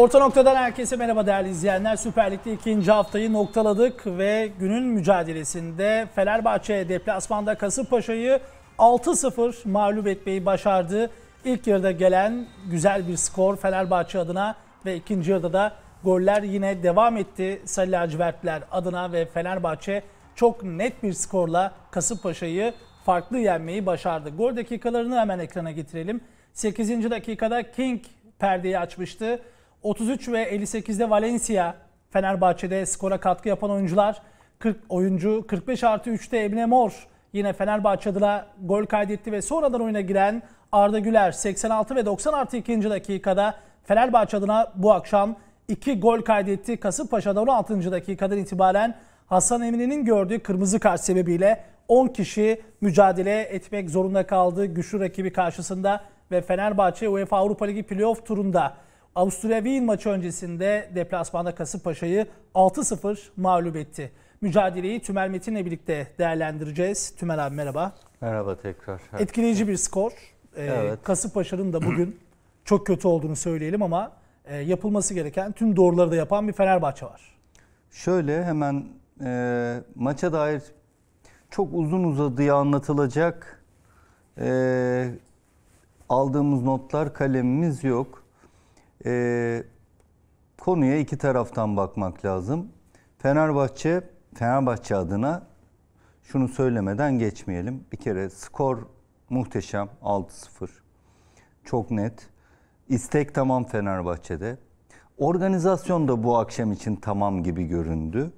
Orta noktadan herkese merhaba değerli izleyenler. Süper Lig'de ikinci haftayı noktaladık ve günün mücadelesinde Fenerbahçe deplasmanda Kasımpaşa'yı 6-0 mağlup etmeyi başardı. İlk yarıda gelen güzel bir skor Fenerbahçe adına ve ikinci yarıda da goller yine devam etti Salih Lacivertler adına ve Fenerbahçe çok net bir skorla Kasımpaşa'yı farklı yenmeyi başardı. Gol dakikalarını hemen ekrana getirelim. 8. dakikada King perdeyi açmıştı. 33 ve 58'de Valencia Fenerbahçe'de skora katkı yapan oyuncular 40 oyuncu 45 artı 3'te Emre Mor yine Fenerbahçe adına gol kaydetti ve sonradan oyuna giren Arda Güler 86 ve 90 artı 2. dakikada Fenerbahçe adına bu akşam 2 gol kaydetti. Kasımpaşa'da 16. dakikadan itibaren Hasan Emin'in gördüğü kırmızı kart sebebiyle 10 kişi mücadele etmek zorunda kaldı güçlü rakibi karşısında ve Fenerbahçe UEFA Avrupa Ligi playoff turunda Avusturya Wien maçı öncesinde deplasmanda Kasımpaşa'yı 6-0 mağlup etti. Mücadeleyi Tümer Metin'le birlikte değerlendireceğiz. Tümer abi merhaba. Merhaba tekrar. Etkileyici bir skor. Ee, evet. Ee, Kasımpaşa'nın da bugün çok kötü olduğunu söyleyelim ama e, yapılması gereken tüm doğruları da yapan bir Fenerbahçe var. Şöyle hemen e, maça dair çok uzun uzadıya anlatılacak e, aldığımız notlar kalemimiz yok e, konuya iki taraftan bakmak lazım. Fenerbahçe, Fenerbahçe adına şunu söylemeden geçmeyelim. Bir kere skor muhteşem 6-0. Çok net. İstek tamam Fenerbahçe'de. Organizasyon da bu akşam için tamam gibi göründü.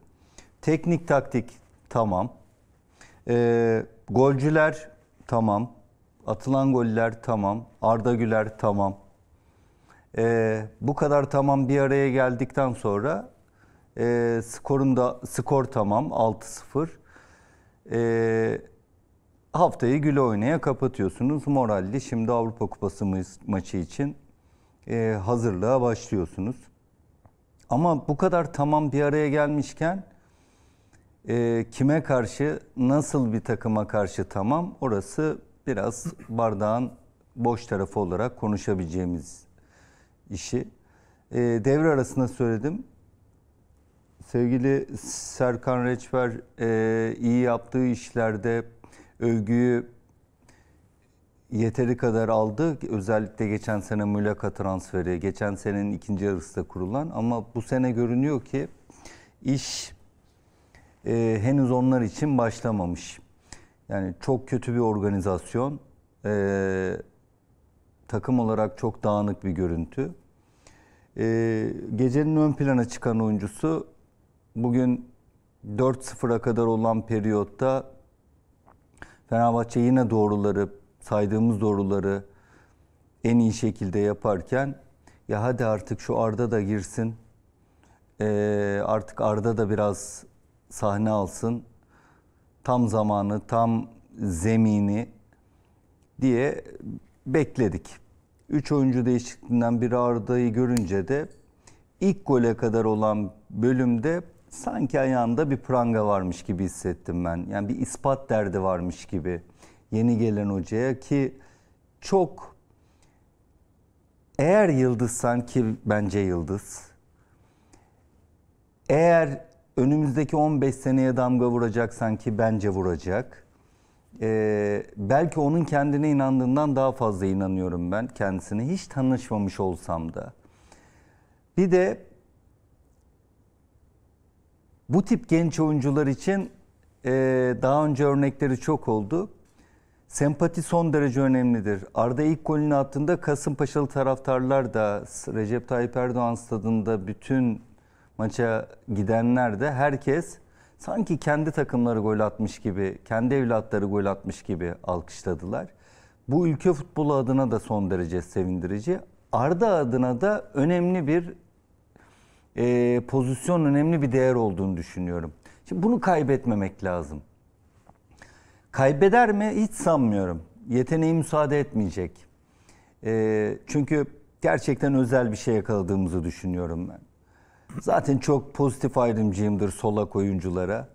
Teknik taktik tamam. E, golcüler tamam. Atılan goller tamam. Arda Güler tamam e, bu kadar tamam bir araya geldikten sonra e, skorun da skor tamam 6-0. E, ee, haftayı güle oynaya kapatıyorsunuz. Moralli şimdi Avrupa Kupası maçı için e, hazırlığa başlıyorsunuz. Ama bu kadar tamam bir araya gelmişken e, kime karşı, nasıl bir takıma karşı tamam orası biraz bardağın boş tarafı olarak konuşabileceğimiz işi. E, devre arasında söyledim. Sevgili Serkan Reçber e, iyi yaptığı işlerde övgüyü yeteri kadar aldı. Özellikle geçen sene mülaka transferi, geçen senenin ikinci yarısında kurulan ama bu sene görünüyor ki iş e, henüz onlar için başlamamış. Yani çok kötü bir organizasyon, e, takım olarak çok dağınık bir görüntü. E, gecenin ön plana çıkan oyuncusu bugün 4-0'a kadar olan periyotta Fenerbahçe yine doğruları, saydığımız doğruları en iyi şekilde yaparken ya hadi artık şu Arda da girsin, e, artık Arda da biraz sahne alsın, tam zamanı, tam zemini diye bekledik. 3 oyuncu değişikliğinden biri Arda'yı görünce de ilk gole kadar olan bölümde sanki ayağında bir pranga varmış gibi hissettim ben. Yani bir ispat derdi varmış gibi yeni gelen hocaya ki çok eğer yıldız sanki bence yıldız. Eğer önümüzdeki 15 seneye damga vuracaksan ki bence vuracak e, belki onun kendine inandığından daha fazla inanıyorum ben kendisine. Hiç tanışmamış olsam da. Bir de bu tip genç oyuncular için e, daha önce örnekleri çok oldu. Sempati son derece önemlidir. Arda ilk golünü attığında Kasımpaşalı taraftarlar da Recep Tayyip Erdoğan stadında bütün maça gidenler de herkes sanki kendi takımları gol atmış gibi, kendi evlatları gol atmış gibi alkışladılar. Bu ülke futbolu adına da son derece sevindirici. Arda adına da önemli bir e, pozisyon, önemli bir değer olduğunu düşünüyorum. Şimdi bunu kaybetmemek lazım. Kaybeder mi? Hiç sanmıyorum. Yeteneği müsaade etmeyecek. E, çünkü gerçekten özel bir şey yakaladığımızı düşünüyorum ben. Zaten çok pozitif ayrımcıyımdır solak oyunculara.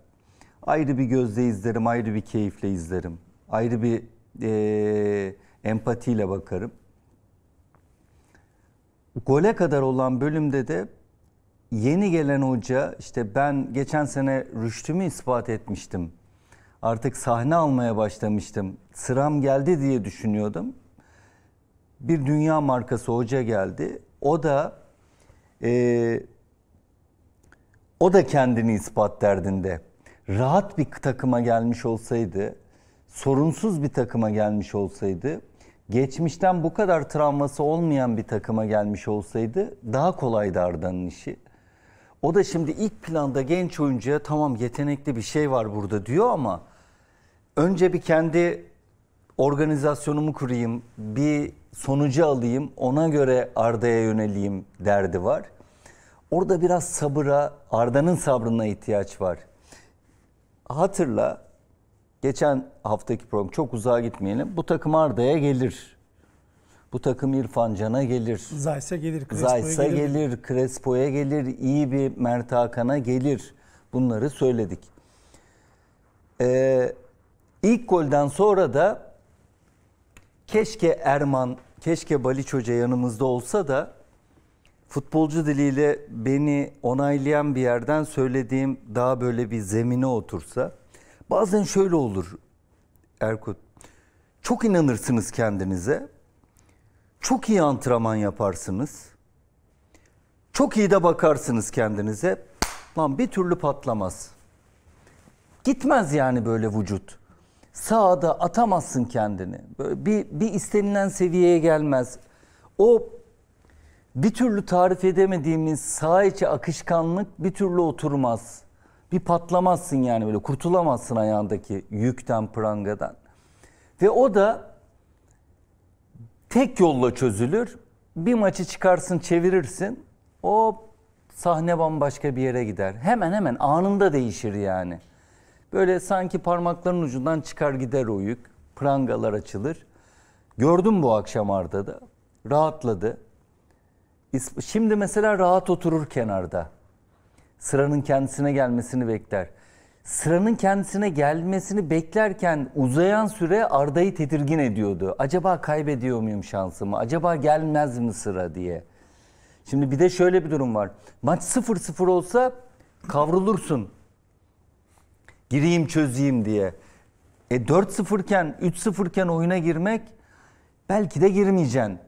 Ayrı bir gözle izlerim, ayrı bir keyifle izlerim. Ayrı bir e, empatiyle bakarım. Gole kadar olan bölümde de yeni gelen hoca işte ben geçen sene rüştümü ispat etmiştim. Artık sahne almaya başlamıştım. Sıram geldi diye düşünüyordum. Bir dünya markası hoca geldi. O da e, o da kendini ispat derdinde. Rahat bir takıma gelmiş olsaydı, sorunsuz bir takıma gelmiş olsaydı, geçmişten bu kadar travması olmayan bir takıma gelmiş olsaydı daha kolaydı Arda'nın işi. O da şimdi ilk planda genç oyuncuya tamam yetenekli bir şey var burada diyor ama önce bir kendi organizasyonumu kurayım, bir sonucu alayım, ona göre Arda'ya yöneleyim derdi var. Orada biraz sabıra, Arda'nın sabrına ihtiyaç var. Hatırla, geçen haftaki program çok uzağa gitmeyelim. Bu takım Arda'ya gelir. Bu takım İrfan Can'a gelir. Zayse gelir, Crespo'ya Zaysa gelir. gelir, Crespo'ya gelir, iyi bir Mert Hakan'a gelir. Bunları söyledik. Ee, ilk golden sonra da keşke Erman, keşke Baliç Hoca yanımızda olsa da futbolcu diliyle beni onaylayan bir yerden söylediğim daha böyle bir zemine otursa bazen şöyle olur Erkut. Çok inanırsınız kendinize. Çok iyi antrenman yaparsınız. Çok iyi de bakarsınız kendinize. Lan bir türlü patlamaz. Gitmez yani böyle vücut. Sağda atamazsın kendini. Böyle bir, bir istenilen seviyeye gelmez. O bir türlü tarif edemediğimiz sağ içi akışkanlık bir türlü oturmaz. Bir patlamazsın yani böyle kurtulamazsın ayağındaki yükten prangadan. Ve o da tek yolla çözülür. Bir maçı çıkarsın çevirirsin. O sahne bambaşka bir yere gider. Hemen hemen anında değişir yani. Böyle sanki parmakların ucundan çıkar gider o yük. Prangalar açılır. Gördüm bu akşam Arda'da. Rahatladı. Şimdi mesela rahat oturur kenarda. Sıranın kendisine gelmesini bekler. Sıranın kendisine gelmesini beklerken uzayan süre Arda'yı tedirgin ediyordu. Acaba kaybediyor muyum şansımı? Acaba gelmez mi sıra diye. Şimdi bir de şöyle bir durum var. Maç 0-0 olsa kavrulursun. Gireyim çözeyim diye. E 4-0 iken 3-0 iken oyuna girmek belki de girmeyeceksin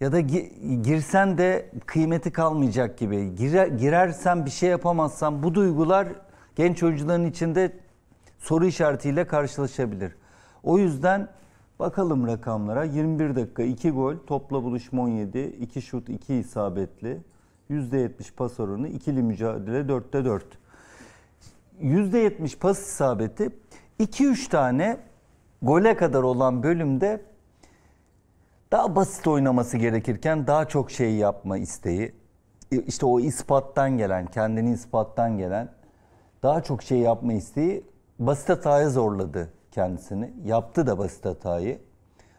ya da girsen de kıymeti kalmayacak gibi. Girer, girersen bir şey yapamazsan bu duygular genç oyuncuların içinde soru işaretiyle karşılaşabilir. O yüzden bakalım rakamlara. 21 dakika 2 gol, topla buluşma 17, 2 şut 2 isabetli. %70 pas oranı, ikili mücadele 4'te 4. %70 pas isabeti 2-3 tane gole kadar olan bölümde daha basit oynaması gerekirken daha çok şey yapma isteği. E, işte o ispattan gelen, kendini ispattan gelen daha çok şey yapma isteği basit hataya zorladı kendisini. Yaptı da basit hatayı.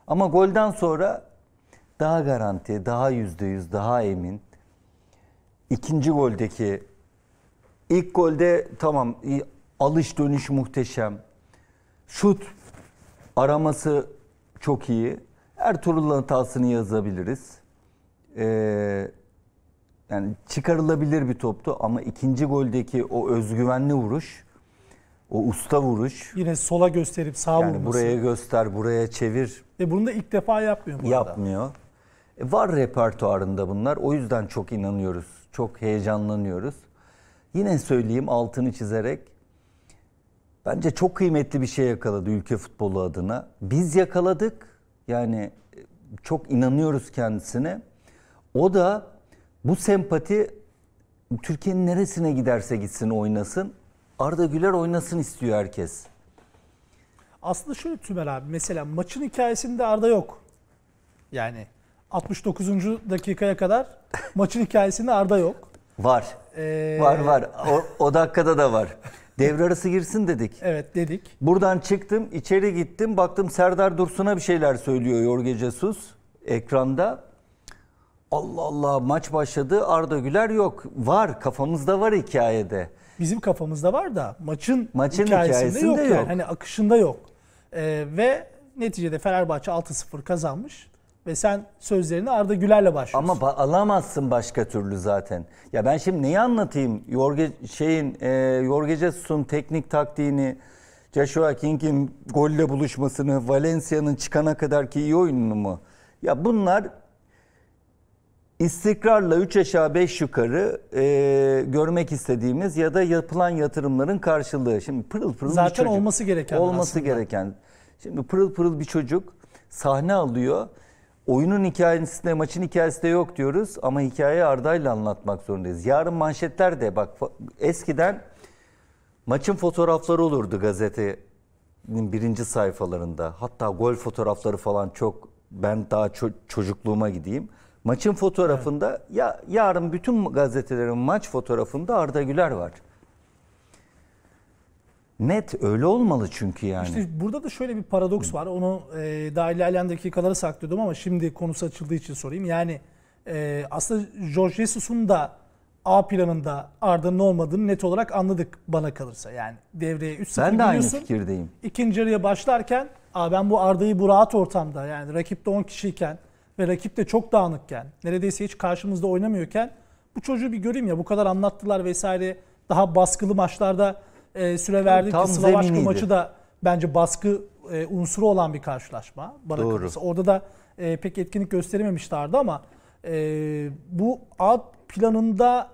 Ama golden sonra daha garanti, daha yüzde yüz, daha emin. İkinci goldeki, ilk golde tamam alış dönüş muhteşem. Şut araması çok iyi. Ertuğrul'un hatasını yazabiliriz. Ee, yani çıkarılabilir bir toptu ama ikinci goldeki o özgüvenli vuruş, o usta vuruş. Yine sola gösterip sağa yani vurması. Buraya göster, buraya çevir. Ve bunu da ilk defa yapmıyor bu Yapmıyor. Arada. E, var repertuarında bunlar. O yüzden çok inanıyoruz, çok heyecanlanıyoruz. Yine söyleyeyim altını çizerek. Bence çok kıymetli bir şey yakaladı ülke futbolu adına. Biz yakaladık yani e, çok inanıyoruz kendisine. O da bu sempati Türkiye'nin neresine giderse gitsin oynasın. Arda Güler oynasın istiyor herkes. Aslında şöyle Tümer abi mesela maçın hikayesinde Arda yok. Yani 69. dakikaya kadar maçın hikayesinde Arda yok. Var. Ee... Var var. O, o dakikada da var. Devre arası girsin dedik. Evet dedik. Buradan çıktım, içeri gittim. Baktım Serdar Dursun'a bir şeyler söylüyor Jorge Jesus ekranda. Allah Allah maç başladı. Arda Güler yok. Var kafamızda var hikayede. Bizim kafamızda var da maçın, maçın hikayesinde, hikayesinde yok, yok. Yani. Hani akışında yok. Ee, ve neticede Fenerbahçe 6-0 kazanmış. Ve sen sözlerini Arda Güler'le başlıyorsun. Ama alamazsın başka türlü zaten. Ya ben şimdi neyi anlatayım? Jorge şeyin e, Jorge Jesus'un teknik taktiğini, Joshua King'in golle buluşmasını, Valencia'nın çıkana kadarki iyi oyununu mu? Ya bunlar istikrarla 3 aşağı 5 yukarı e, görmek istediğimiz ya da yapılan yatırımların karşılığı. Şimdi pırıl pırıl Zaten bir çocuk. Zaten olması gereken Olması aslında. gereken. Şimdi pırıl pırıl bir çocuk sahne alıyor oyunun hikayesinde, maçın hikayesinde yok diyoruz ama hikayeyi Arda'yla anlatmak zorundayız. Yarın manşetler de bak eskiden maçın fotoğrafları olurdu gazetenin birinci sayfalarında. Hatta gol fotoğrafları falan çok ben daha ço- çocukluğuma gideyim. Maçın fotoğrafında evet. ya yarın bütün gazetelerin maç fotoğrafında Arda Güler var. Net öyle olmalı çünkü yani. İşte burada da şöyle bir paradoks var. Onu e, daha ilerleyen dakikalara saklıyordum ama şimdi konusu açıldığı için sorayım. Yani e, aslında George Jesus'un da A planında Arda'nın olmadığını net olarak anladık bana kalırsa. Yani devreye 3 0 Ben de aynı fikirdeyim. İkinci yarıya başlarken ben bu Arda'yı bu rahat ortamda yani rakipte 10 kişiyken ve rakip de çok dağınıkken neredeyse hiç karşımızda oynamıyorken bu çocuğu bir göreyim ya bu kadar anlattılar vesaire daha baskılı maçlarda e, süre verdik. Tam Slovakya maçı da bence baskı e, unsuru olan bir karşılaşma. Bana Doğru. Kalırsa. Orada da e, pek etkinlik Arda ama e, bu alt planında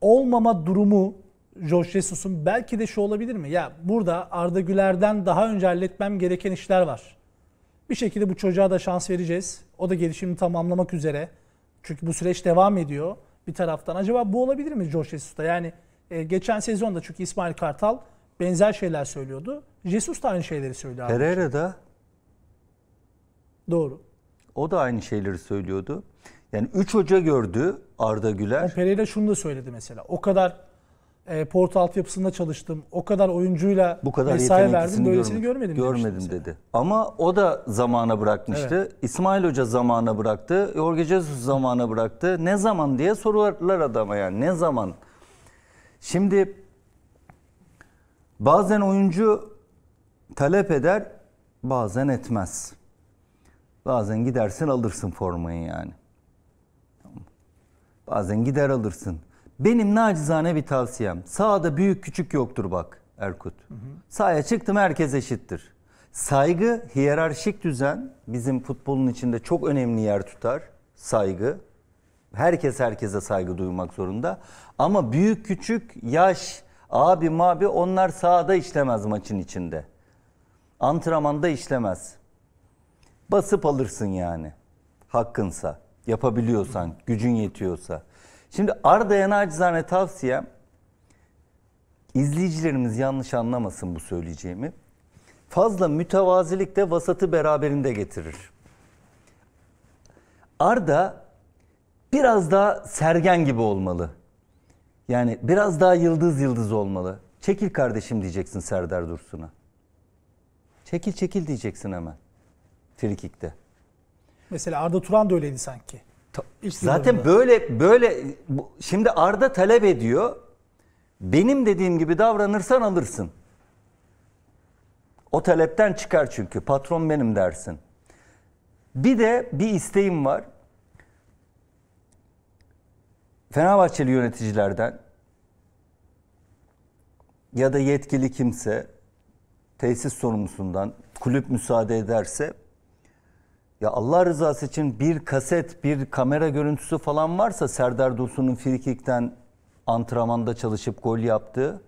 olmama durumu Josh Jesus'un belki de şu olabilir mi? Ya burada Arda Güler'den daha önce halletmem gereken işler var. Bir şekilde bu çocuğa da şans vereceğiz. O da gelişimini tamamlamak üzere. Çünkü bu süreç devam ediyor bir taraftan. Acaba bu olabilir mi Josh Jesus'ta? Yani e, geçen sezon da çünkü İsmail Kartal benzer şeyler söylüyordu. Jesus da aynı şeyleri söylüyor. Pereira da. Doğru. o da aynı şeyleri söylüyordu. Yani 3 hoca gördü Arda Güler. Pereira şunu da söyledi mesela. O kadar e, port altyapısında çalıştım. O kadar oyuncuyla Bu kadar mesai yeteneklisini verdim. Böylesini görmedim. Görmedim dedi. Ama o da zamana bırakmıştı. İsmail Hoca zamana bıraktı. Jorge Jesus zamana bıraktı. Ne zaman diye sorular adama yani. Ne zaman? Şimdi bazen oyuncu talep eder, bazen etmez. Bazen gidersin alırsın formayı yani. Bazen gider alırsın. Benim nacizane bir tavsiyem. Sağda büyük küçük yoktur bak Erkut. Hı Sahaya çıktım herkes eşittir. Saygı, hiyerarşik düzen bizim futbolun içinde çok önemli yer tutar. Saygı. Herkes herkese saygı duymak zorunda. Ama büyük küçük yaş, abi mabi onlar sahada işlemez maçın içinde. Antrenmanda işlemez. Basıp alırsın yani. Hakkınsa, yapabiliyorsan, gücün yetiyorsa. Şimdi Arda'ya nacizane tavsiyem izleyicilerimiz yanlış anlamasın bu söyleyeceğimi. Fazla mütevazilik de vasatı beraberinde getirir. Arda biraz daha sergen gibi olmalı. Yani biraz daha yıldız yıldız olmalı. Çekil kardeşim diyeceksin Serdar Dursun'a. Çekil çekil diyeceksin hemen. Frikik'te. Mesela Arda Turan da öyleydi sanki. Ta, zaten böyle böyle şimdi Arda talep ediyor. Benim dediğim gibi davranırsan alırsın. O talepten çıkar çünkü. Patron benim dersin. Bir de bir isteğim var. Fenerbahçeli yöneticilerden ya da yetkili kimse tesis sorumlusundan kulüp müsaade ederse ya Allah rızası için bir kaset, bir kamera görüntüsü falan varsa Serdar Dursun'un frikikten antrenmanda çalışıp gol yaptığı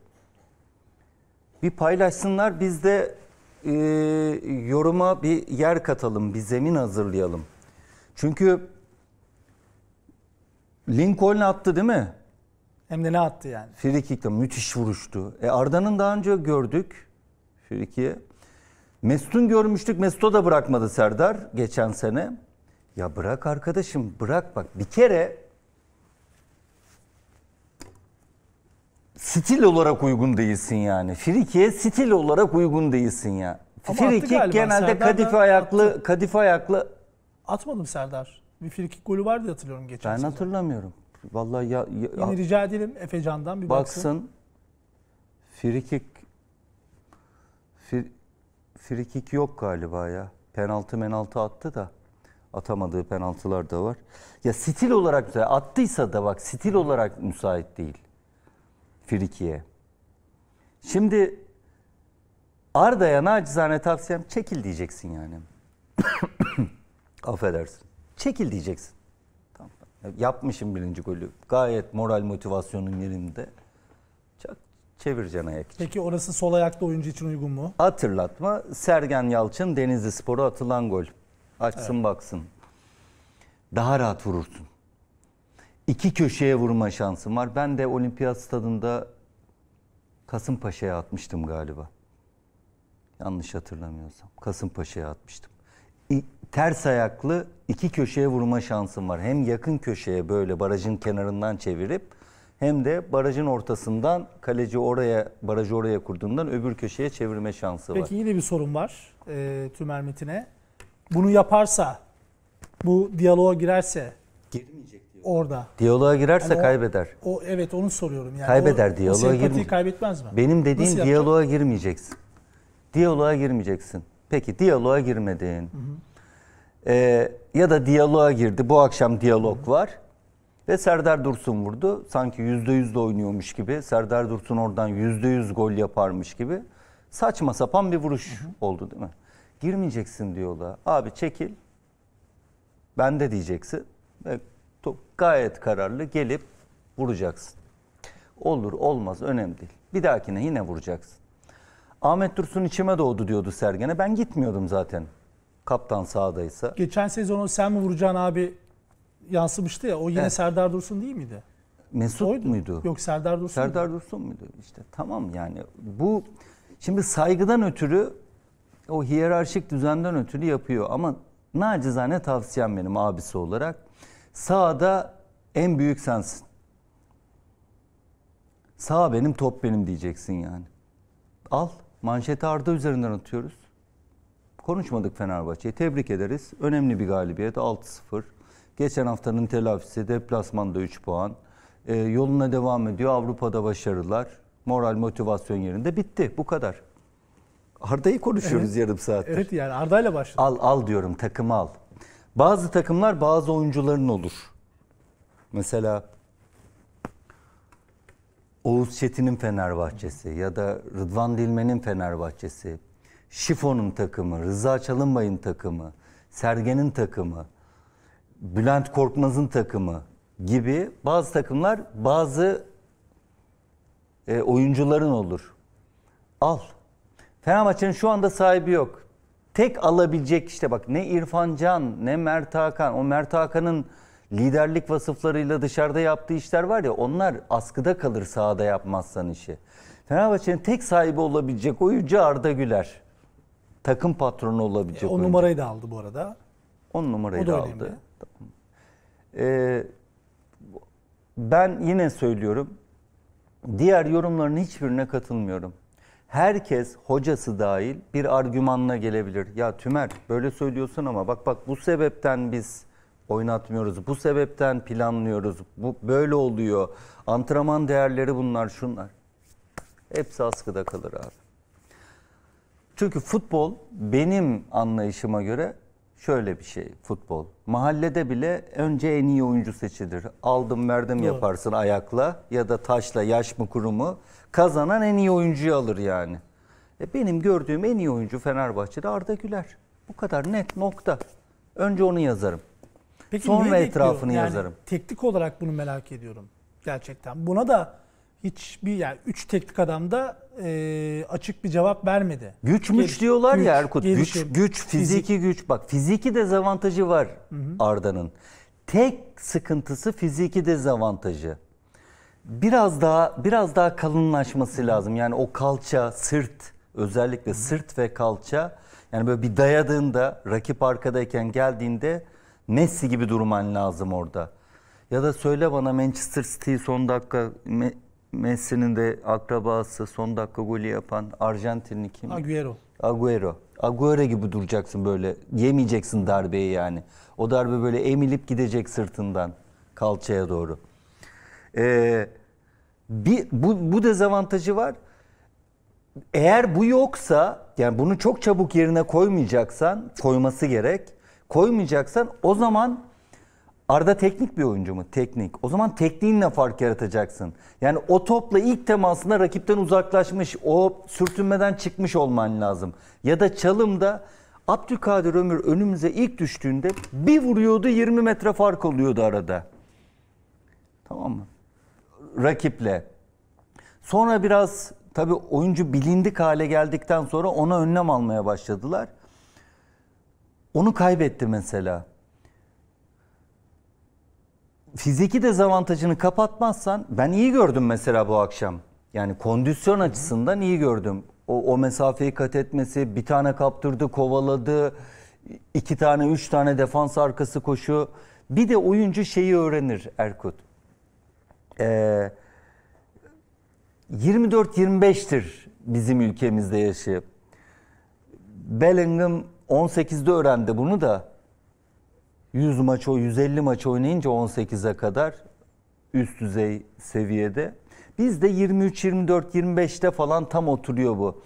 bir paylaşsınlar biz de e, yoruma bir yer katalım, bir zemin hazırlayalım. Çünkü Lincoln attı değil mi? Hem de ne attı yani? Frikik'le müthiş vuruştu. E Arda'nın daha önce gördük. Friki'ye. Mesut'un görmüştük. Mesut'u da bırakmadı Serdar geçen sene. Ya bırak arkadaşım bırak bak. Bir kere stil olarak uygun değilsin yani. Friki'ye stil olarak uygun değilsin ya. Frikik genelde Serdar kadife ayaklı, attı. kadife ayaklı Atmadım Serdar. Bir frikik golü vardı hatırlıyorum geçen Ben sezon. hatırlamıyorum. Vallahi ya, ya Yine rica edelim Efe Can'dan bir baksın. baksın. Frikik fir, frikik yok galiba ya. Penaltı menaltı attı da atamadığı penaltılar da var. Ya stil olarak da Attıysa da bak stil olarak müsait değil. Friki'ye. Şimdi Arda'ya nacizane tavsiyem çekil diyeceksin yani. Affedersin. Çekil diyeceksin. Tamam. Yapmışım birinci golü. Gayet moral motivasyonun yerinde. Çak, çevireceksin ayak için. Peki orası sol ayaklı oyuncu için uygun mu? Hatırlatma. Sergen Yalçın Denizli Spor'a atılan gol. Açsın evet. baksın. Daha rahat vurursun. İki köşeye vurma şansın var. Ben de olimpiyat stadında Kasımpaşa'ya atmıştım galiba. Yanlış hatırlamıyorsam. Kasımpaşa'ya atmıştım ters ayaklı iki köşeye vurma şansım var. Hem yakın köşeye böyle barajın kenarından çevirip hem de barajın ortasından kaleci oraya barajı oraya kurduğundan öbür köşeye çevirme şansı var. Peki yine bir sorun var e, Tümer Metin'e. Bunu yaparsa bu diyaloğa girerse girmeyecek diyor. Orada. Diyaloğa girerse yani o, kaybeder. O evet onu soruyorum yani. Kaybeder o, diyaloğa girmeyecek. kaybetmez mi? Benim dediğim Nasıl diyaloğa girmeyeceksin. Diyaloğa girmeyeceksin. Peki diyaloğa girmedin. Hı hı. E, ya da diyaloğa girdi. Bu akşam diyalog var. Ve Serdar Dursun vurdu. Sanki yüzde de oynuyormuş gibi. Serdar Dursun oradan yüzde yüz gol yaparmış gibi. Saçma sapan bir vuruş hı hı. oldu değil mi? Girmeyeceksin diyorlar. Abi çekil. Ben de diyeceksin. Ve top gayet kararlı gelip vuracaksın. Olur olmaz önemli değil. Bir dahakine yine vuracaksın. Ahmet Dursun içime doğdu diyordu Sergen'e. Ben gitmiyordum zaten. Kaptan sağdaysa. Geçen sezon o sen mi vuracaksın abi yansımıştı ya. O yine evet. Serdar Dursun değil miydi? Mesut Oydu. muydu? Yok Serdar Dursun. Serdar muydu? Dursun muydu? İşte tamam yani bu şimdi saygıdan ötürü o hiyerarşik düzenden ötürü yapıyor ama nacizane tavsiyem benim abisi olarak sağda en büyük sensin. Sağ benim top benim diyeceksin yani. Al manşeti Arda üzerinden atıyoruz konuşmadık Fenerbahçe'yi. Tebrik ederiz. Önemli bir galibiyet 6-0. Geçen haftanın telafisi deplasmanda 3 puan. E, yoluna devam ediyor. Avrupa'da başarılar. Moral motivasyon yerinde bitti. Bu kadar. Arda'yı konuşuyoruz evet. yarım saattir. Evet yani Arda'yla başladık. Al al diyorum takımı al. Bazı takımlar bazı oyuncuların olur. Mesela Oğuz Çetin'in Fenerbahçesi ya da Rıdvan Dilmen'in Fenerbahçesi Şifo'nun takımı, Rıza Çalınbay'ın takımı, Sergen'in takımı, Bülent Korkmaz'ın takımı gibi bazı takımlar bazı e, oyuncuların olur. Al. Fenerbahçe'nin şu anda sahibi yok. Tek alabilecek işte bak ne İrfan Can ne Mert Hakan. O Mert Hakan'ın liderlik vasıflarıyla dışarıda yaptığı işler var ya onlar askıda kalır sahada yapmazsan işi. Fenerbahçe'nin tek sahibi olabilecek oyuncu Arda Güler takım patronu olabilecek. E, o oyuncu. numarayı da aldı bu arada. On numarayı o da, da aldı. Tamam. Ee, ben yine söylüyorum. Diğer yorumların hiçbirine katılmıyorum. Herkes hocası dahil bir argümanla gelebilir. Ya Tümer böyle söylüyorsun ama bak bak bu sebepten biz oynatmıyoruz. Bu sebepten planlıyoruz. Bu böyle oluyor. Antrenman değerleri bunlar şunlar. Hepsi askıda kalır abi. Çünkü futbol benim anlayışıma göre şöyle bir şey futbol. Mahallede bile önce en iyi oyuncu seçilir. Aldım verdim Doğru. yaparsın ayakla ya da taşla yaş mı kuru mu. Kazanan en iyi oyuncuyu alır yani. E benim gördüğüm en iyi oyuncu Fenerbahçe'de Arda Güler. Bu kadar net nokta. Önce onu yazarım. Peki Sonra etrafını yani yazarım. Teknik olarak bunu merak ediyorum gerçekten. Buna da hiçbir yani üç teknik adamda e, açık bir cevap vermedi. Güç müç Geliş, diyorlar güç, ya Erkut. Gelişim, güç, güç, fiziki fizik. güç. Bak fiziki dezavantajı var Arda'nın. Tek sıkıntısı fiziki dezavantajı. Biraz daha biraz daha kalınlaşması lazım. Yani o kalça, sırt özellikle Hı-hı. sırt ve kalça yani böyle bir dayadığında rakip arkadayken geldiğinde Messi gibi durman lazım orada. Ya da söyle bana Manchester City son dakika Messi'nin de akrabası son dakika golü yapan Arjantinli kim? Agüero. Agüero. Agüero gibi duracaksın böyle. Yemeyeceksin darbeyi yani. O darbe böyle emilip gidecek sırtından kalçaya doğru. Ee, bir, bu, bu dezavantajı var. Eğer bu yoksa yani bunu çok çabuk yerine koymayacaksan koyması gerek. Koymayacaksan o zaman Arda teknik bir oyuncu mu? Teknik. O zaman tekniğinle fark yaratacaksın. Yani o topla ilk temasında rakipten uzaklaşmış, o sürtünmeden çıkmış olman lazım. Ya da çalımda Abdülkadir Ömür önümüze ilk düştüğünde bir vuruyordu 20 metre fark oluyordu arada. Tamam mı? Rakiple. Sonra biraz tabii oyuncu bilindik hale geldikten sonra ona önlem almaya başladılar. Onu kaybetti mesela fiziki dezavantajını kapatmazsan ben iyi gördüm mesela bu akşam. Yani kondisyon açısından iyi gördüm. O, o mesafeyi kat etmesi, bir tane kaptırdı, kovaladı. iki tane, üç tane defans arkası koşu. Bir de oyuncu şeyi öğrenir Erkut. Ee, 24-25'tir bizim ülkemizde yaşı. Bellingham 18'de öğrendi bunu da. 100 maç o 150 maç oynayınca 18'e kadar üst düzey seviyede. Bizde 23 24 25'te falan tam oturuyor bu.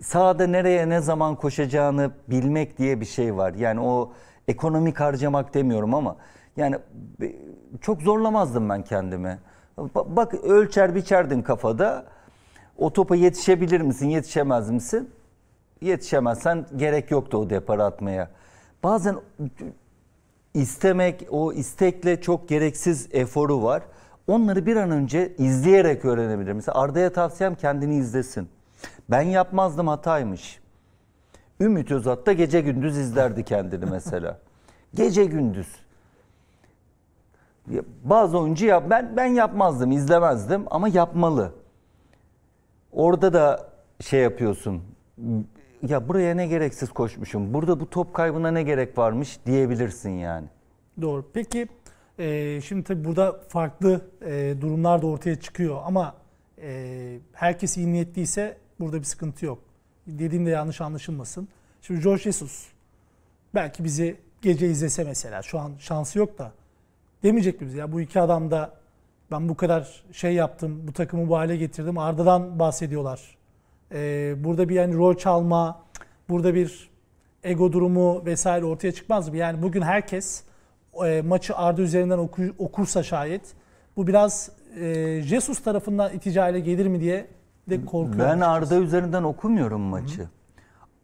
Sağda nereye ne zaman koşacağını bilmek diye bir şey var. Yani o ekonomik harcamak demiyorum ama yani çok zorlamazdım ben kendimi. Bak ölçer biçerdin kafada. O topa yetişebilir misin, yetişemez misin? Yetişemezsen gerek yoktu o depara atmaya. Bazen istemek, o istekle çok gereksiz eforu var. Onları bir an önce izleyerek öğrenebilir. Mesela Arda'ya tavsiyem kendini izlesin. Ben yapmazdım hataymış. Ümit Özat da gece gündüz izlerdi kendini mesela. gece gündüz. Bazı oyuncu yap ben ben yapmazdım, izlemezdim ama yapmalı. Orada da şey yapıyorsun ya buraya ne gereksiz koşmuşum, burada bu top kaybına ne gerek varmış diyebilirsin yani. Doğru. Peki e, şimdi tabii burada farklı e, durumlar da ortaya çıkıyor ama e, herkes iyi niyetliyse burada bir sıkıntı yok. Dediğim de yanlış anlaşılmasın. Şimdi George Jesus belki bizi gece izlese mesela şu an şansı yok da demeyecek mi bize? Ya bu iki adam da ben bu kadar şey yaptım, bu takımı bu hale getirdim. Ardından bahsediyorlar e, burada bir yani rol çalma, burada bir ego durumu vesaire ortaya çıkmaz mı? Yani bugün herkes e, maçı Arda üzerinden oku, okursa şayet bu biraz e, Jesus tarafından iticale gelir mi diye de korkuyorum. Ben açıkçası. Arda üzerinden okumuyorum maçı. Hı.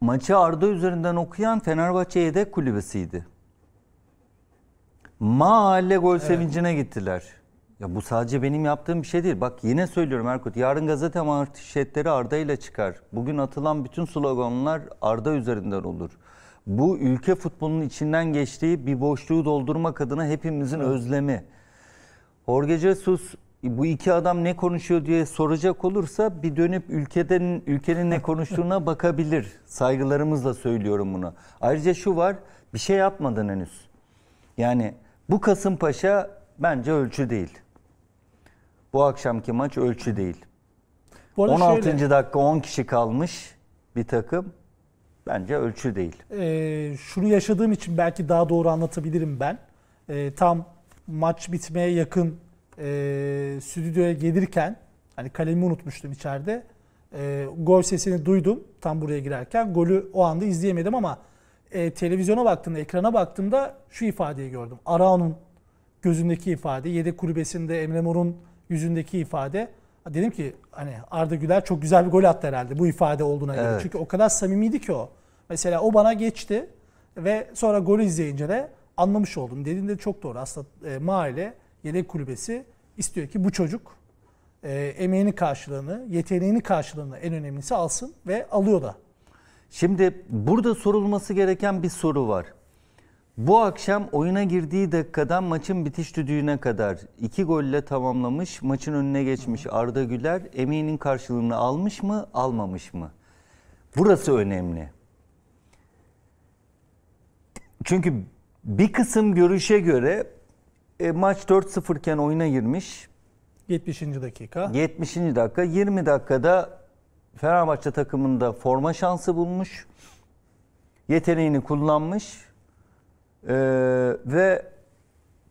Maçı Arda üzerinden okuyan Fenerbahçe yedek kulübesiydi. Mahalle gol evet. sevincine gittiler. Ya bu sadece benim yaptığım bir şey değil. Bak yine söylüyorum Erkut. Yarın gazete manşetleri Arda ile çıkar. Bugün atılan bütün sloganlar Arda üzerinden olur. Bu ülke futbolunun içinden geçtiği bir boşluğu doldurmak adına hepimizin evet. özlemi. Jorge Jesus bu iki adam ne konuşuyor diye soracak olursa bir dönüp ülkeden ülkenin ne konuştuğuna bakabilir. Saygılarımızla söylüyorum bunu. Ayrıca şu var, bir şey yapmadın henüz. Yani bu Kasımpaşa bence ölçü değil. Bu akşamki maç ölçü değil. Bu 16. Şöyle, dakika 10 kişi kalmış bir takım bence ölçü değil. E, şunu yaşadığım için belki daha doğru anlatabilirim ben. E, tam maç bitmeye yakın e, stüdyoya gelirken hani kalemi unutmuştum içeride. E, gol sesini duydum tam buraya girerken. Golü o anda izleyemedim ama e, televizyona baktığımda, ekrana baktığımda şu ifadeyi gördüm. Arao'nun gözündeki ifade, yedek kulübesinde Emre Mor'un yüzündeki ifade dedim ki hani Arda Güler çok güzel bir gol attı herhalde bu ifade olduğuna evet. göre. Çünkü o kadar samimiydi ki o. Mesela o bana geçti ve sonra golü izleyince de anlamış oldum. Dediğin de çok doğru. Aslında e, mahalle yedek kulübesi istiyor ki bu çocuk e, emeğini karşılığını, yeteneğini karşılığını en önemlisi alsın ve alıyor da. Şimdi burada sorulması gereken bir soru var. Bu akşam oyuna girdiği dakikadan maçın bitiş düdüğüne kadar iki golle tamamlamış, maçın önüne geçmiş Arda Güler emeğinin karşılığını almış mı, almamış mı? Burası önemli. Çünkü bir kısım görüşe göre e, maç 4-0 iken oyuna girmiş. 70. dakika. 70. dakika. 20 dakikada Fenerbahçe takımında forma şansı bulmuş. Yeteneğini kullanmış e, ve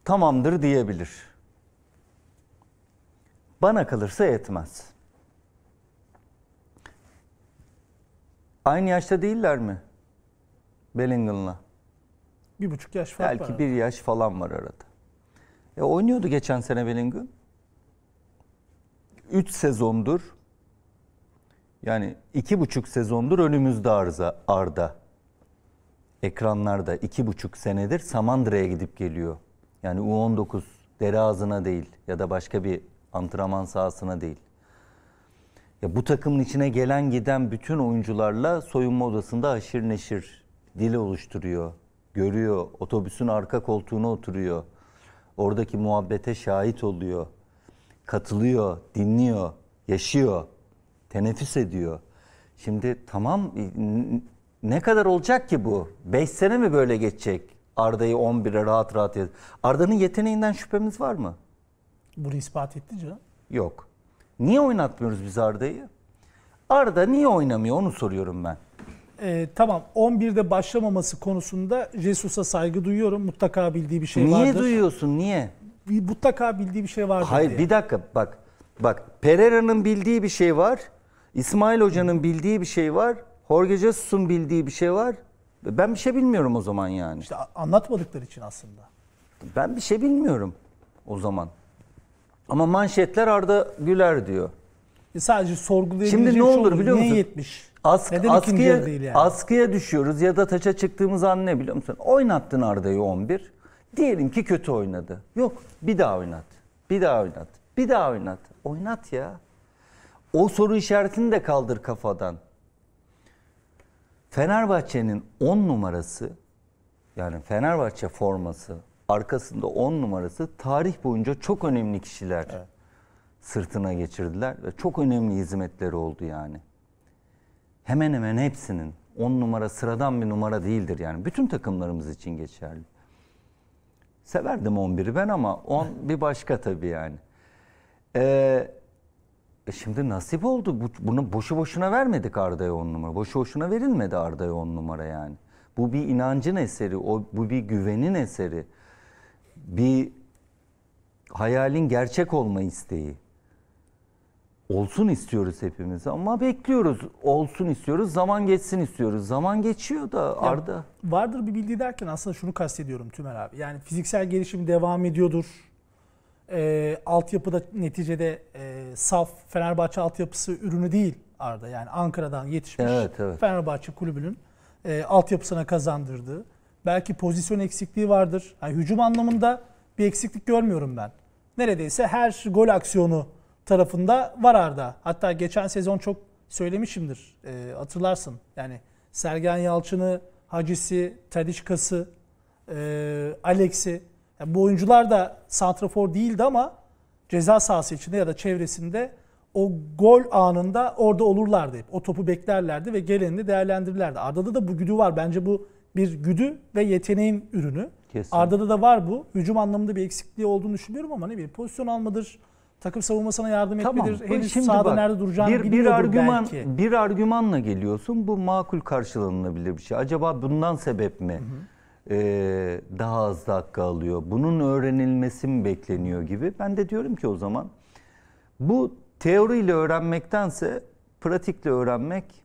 tamamdır diyebilir. Bana kalırsa yetmez. Aynı yaşta değiller mi? Bellingham'la. Bir buçuk yaş fark Belki var. Belki bir yaş falan var arada. E oynuyordu geçen sene Bellingham. Üç sezondur yani iki buçuk sezondur önümüzde arıza Arda ekranlarda iki buçuk senedir Samandıra'ya gidip geliyor. Yani U19 dere ağzına değil ya da başka bir antrenman sahasına değil. Ya bu takımın içine gelen giden bütün oyuncularla soyunma odasında aşır neşir dil oluşturuyor. Görüyor, otobüsün arka koltuğuna oturuyor. Oradaki muhabbete şahit oluyor. Katılıyor, dinliyor, yaşıyor. Teneffüs ediyor. Şimdi tamam ne kadar olacak ki bu? 5 sene mi böyle geçecek? Arda'yı 11'e rahat rahat yaz. Arda'nın yeteneğinden şüphemiz var mı? Bunu ispat etti canım. Yok. Niye oynatmıyoruz biz Arda'yı? Arda niye oynamıyor onu soruyorum ben. Ee, tamam 11'de başlamaması konusunda Jesus'a saygı duyuyorum. Mutlaka bildiği bir şey niye vardır. Niye duyuyorsun niye? Bir, mutlaka bildiği bir şey vardır Hayır diye. bir dakika bak. Bak Pereira'nın bildiği bir şey var. İsmail Hoca'nın bildiği bir şey var. Jorge Jesus'un bildiği bir şey var. Ben bir şey bilmiyorum o zaman yani. İşte anlatmadıkları için aslında. Ben bir şey bilmiyorum o zaman. Ama manşetler Arda Güler diyor. E sadece sorgulayabilecek Şimdi ne şey olur şey biliyor musun? Neye yetmiş? Ask, Neden askıya, değil yani? askıya düşüyoruz ya da taça çıktığımız an ne biliyor musun? Oynattın Arda'yı 11. Diyelim ki kötü oynadı. Yok bir daha oynat. Bir daha oynat. Bir daha oynat. Oynat ya. O soru işaretini de kaldır kafadan. Fenerbahçe'nin 10 numarası yani Fenerbahçe forması arkasında 10 numarası tarih boyunca çok önemli kişiler evet. sırtına geçirdiler ve çok önemli hizmetleri oldu yani. Hemen hemen hepsinin 10 numara sıradan bir numara değildir yani. Bütün takımlarımız için geçerli. Severdim 11'i ben ama 10 bir başka tabii yani. Ee, e şimdi nasip oldu. Bu, bunu boşu boşuna vermedik Arda'ya on numara. Boşu boşuna verilmedi Arda'ya on numara yani. Bu bir inancın eseri, o, bu bir güvenin eseri. Bir hayalin gerçek olma isteği. Olsun istiyoruz hepimiz ama bekliyoruz. Olsun istiyoruz, zaman geçsin istiyoruz. Zaman geçiyor da Arda. Ya vardır bir bildiği derken aslında şunu kastediyorum Tümer abi. Yani fiziksel gelişim devam ediyordur e, altyapıda neticede e, saf Fenerbahçe altyapısı ürünü değil Arda. Yani Ankara'dan yetişmiş evet, evet. Fenerbahçe kulübünün e, altyapısına kazandırdığı. Belki pozisyon eksikliği vardır. Yani hücum anlamında bir eksiklik görmüyorum ben. Neredeyse her gol aksiyonu tarafında var Arda. Hatta geçen sezon çok söylemişimdir. E, hatırlarsın. Yani Sergen Yalçın'ı, Hacisi, Tadişkası, e, Alex'i yani bu oyuncular da santrafor değildi ama ceza sahası içinde ya da çevresinde o gol anında orada olurlardı hep. O topu beklerlerdi ve gelenini değerlendirirlerdi. Arda'da da bu güdü var. Bence bu bir güdü ve yeteneğin ürünü. Kesin. Arda'da da var bu. Hücum anlamında bir eksikliği olduğunu düşünüyorum ama ne bileyim pozisyon almadır. Takım savunmasına yardım tamam, etmedir. Henüz şimdi sahada bak, nerede duracağını bir, bir argüman, belki. Bir argümanla geliyorsun. Bu makul karşılanılabilir bir şey. Acaba bundan sebep mi? Hı hı e, daha az dakika alıyor. Bunun öğrenilmesi mi bekleniyor gibi. Ben de diyorum ki o zaman bu teoriyle öğrenmektense pratikle öğrenmek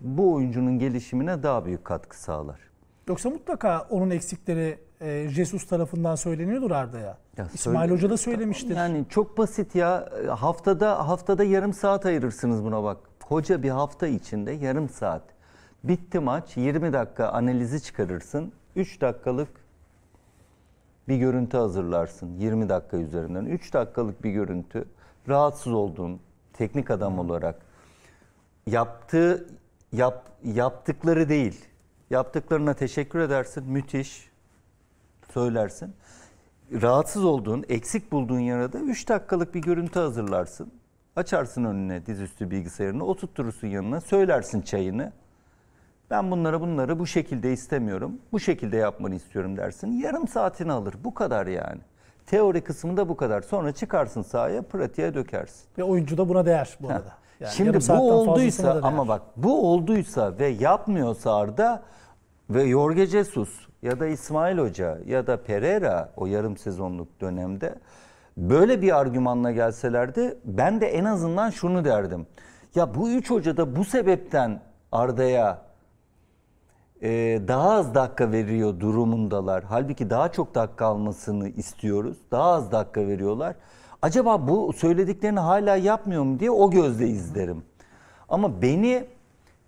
bu oyuncunun gelişimine daha büyük katkı sağlar. Yoksa mutlaka onun eksikleri e, Jesus tarafından söyleniyordur Arda'ya. Ya İsmail Hoca da söylemiştir. Yani çok basit ya. Haftada haftada yarım saat ayırırsınız buna bak. Hoca bir hafta içinde yarım saat. Bitti maç 20 dakika analizi çıkarırsın. 3 dakikalık bir görüntü hazırlarsın 20 dakika üzerinden. 3 dakikalık bir görüntü rahatsız olduğun teknik adam hmm. olarak yaptığı yap, yaptıkları değil. Yaptıklarına teşekkür edersin. Müthiş söylersin. Rahatsız olduğun, eksik bulduğun yere de 3 dakikalık bir görüntü hazırlarsın. Açarsın önüne dizüstü bilgisayarını, oturtturursun yanına, söylersin çayını. Ben bunları bunları bu şekilde istemiyorum. Bu şekilde yapmanı istiyorum dersin. Yarım saatini alır. Bu kadar yani. Teori kısmı da bu kadar. Sonra çıkarsın sahaya, pratiğe dökersin. Ve oyuncu da buna değer bu arada. Yani Şimdi bu olduysa ama bak bu olduysa ve yapmıyorsa Arda ve Jorge Jesus ya da İsmail Hoca ya da Pereira o yarım sezonluk dönemde böyle bir argümanla gelselerdi ben de en azından şunu derdim. Ya bu üç hoca da bu sebepten Arda'ya e, daha az dakika veriyor durumundalar. Halbuki daha çok dakika almasını istiyoruz. Daha az dakika veriyorlar. Acaba bu söylediklerini hala yapmıyor mu diye o gözle izlerim. Ama beni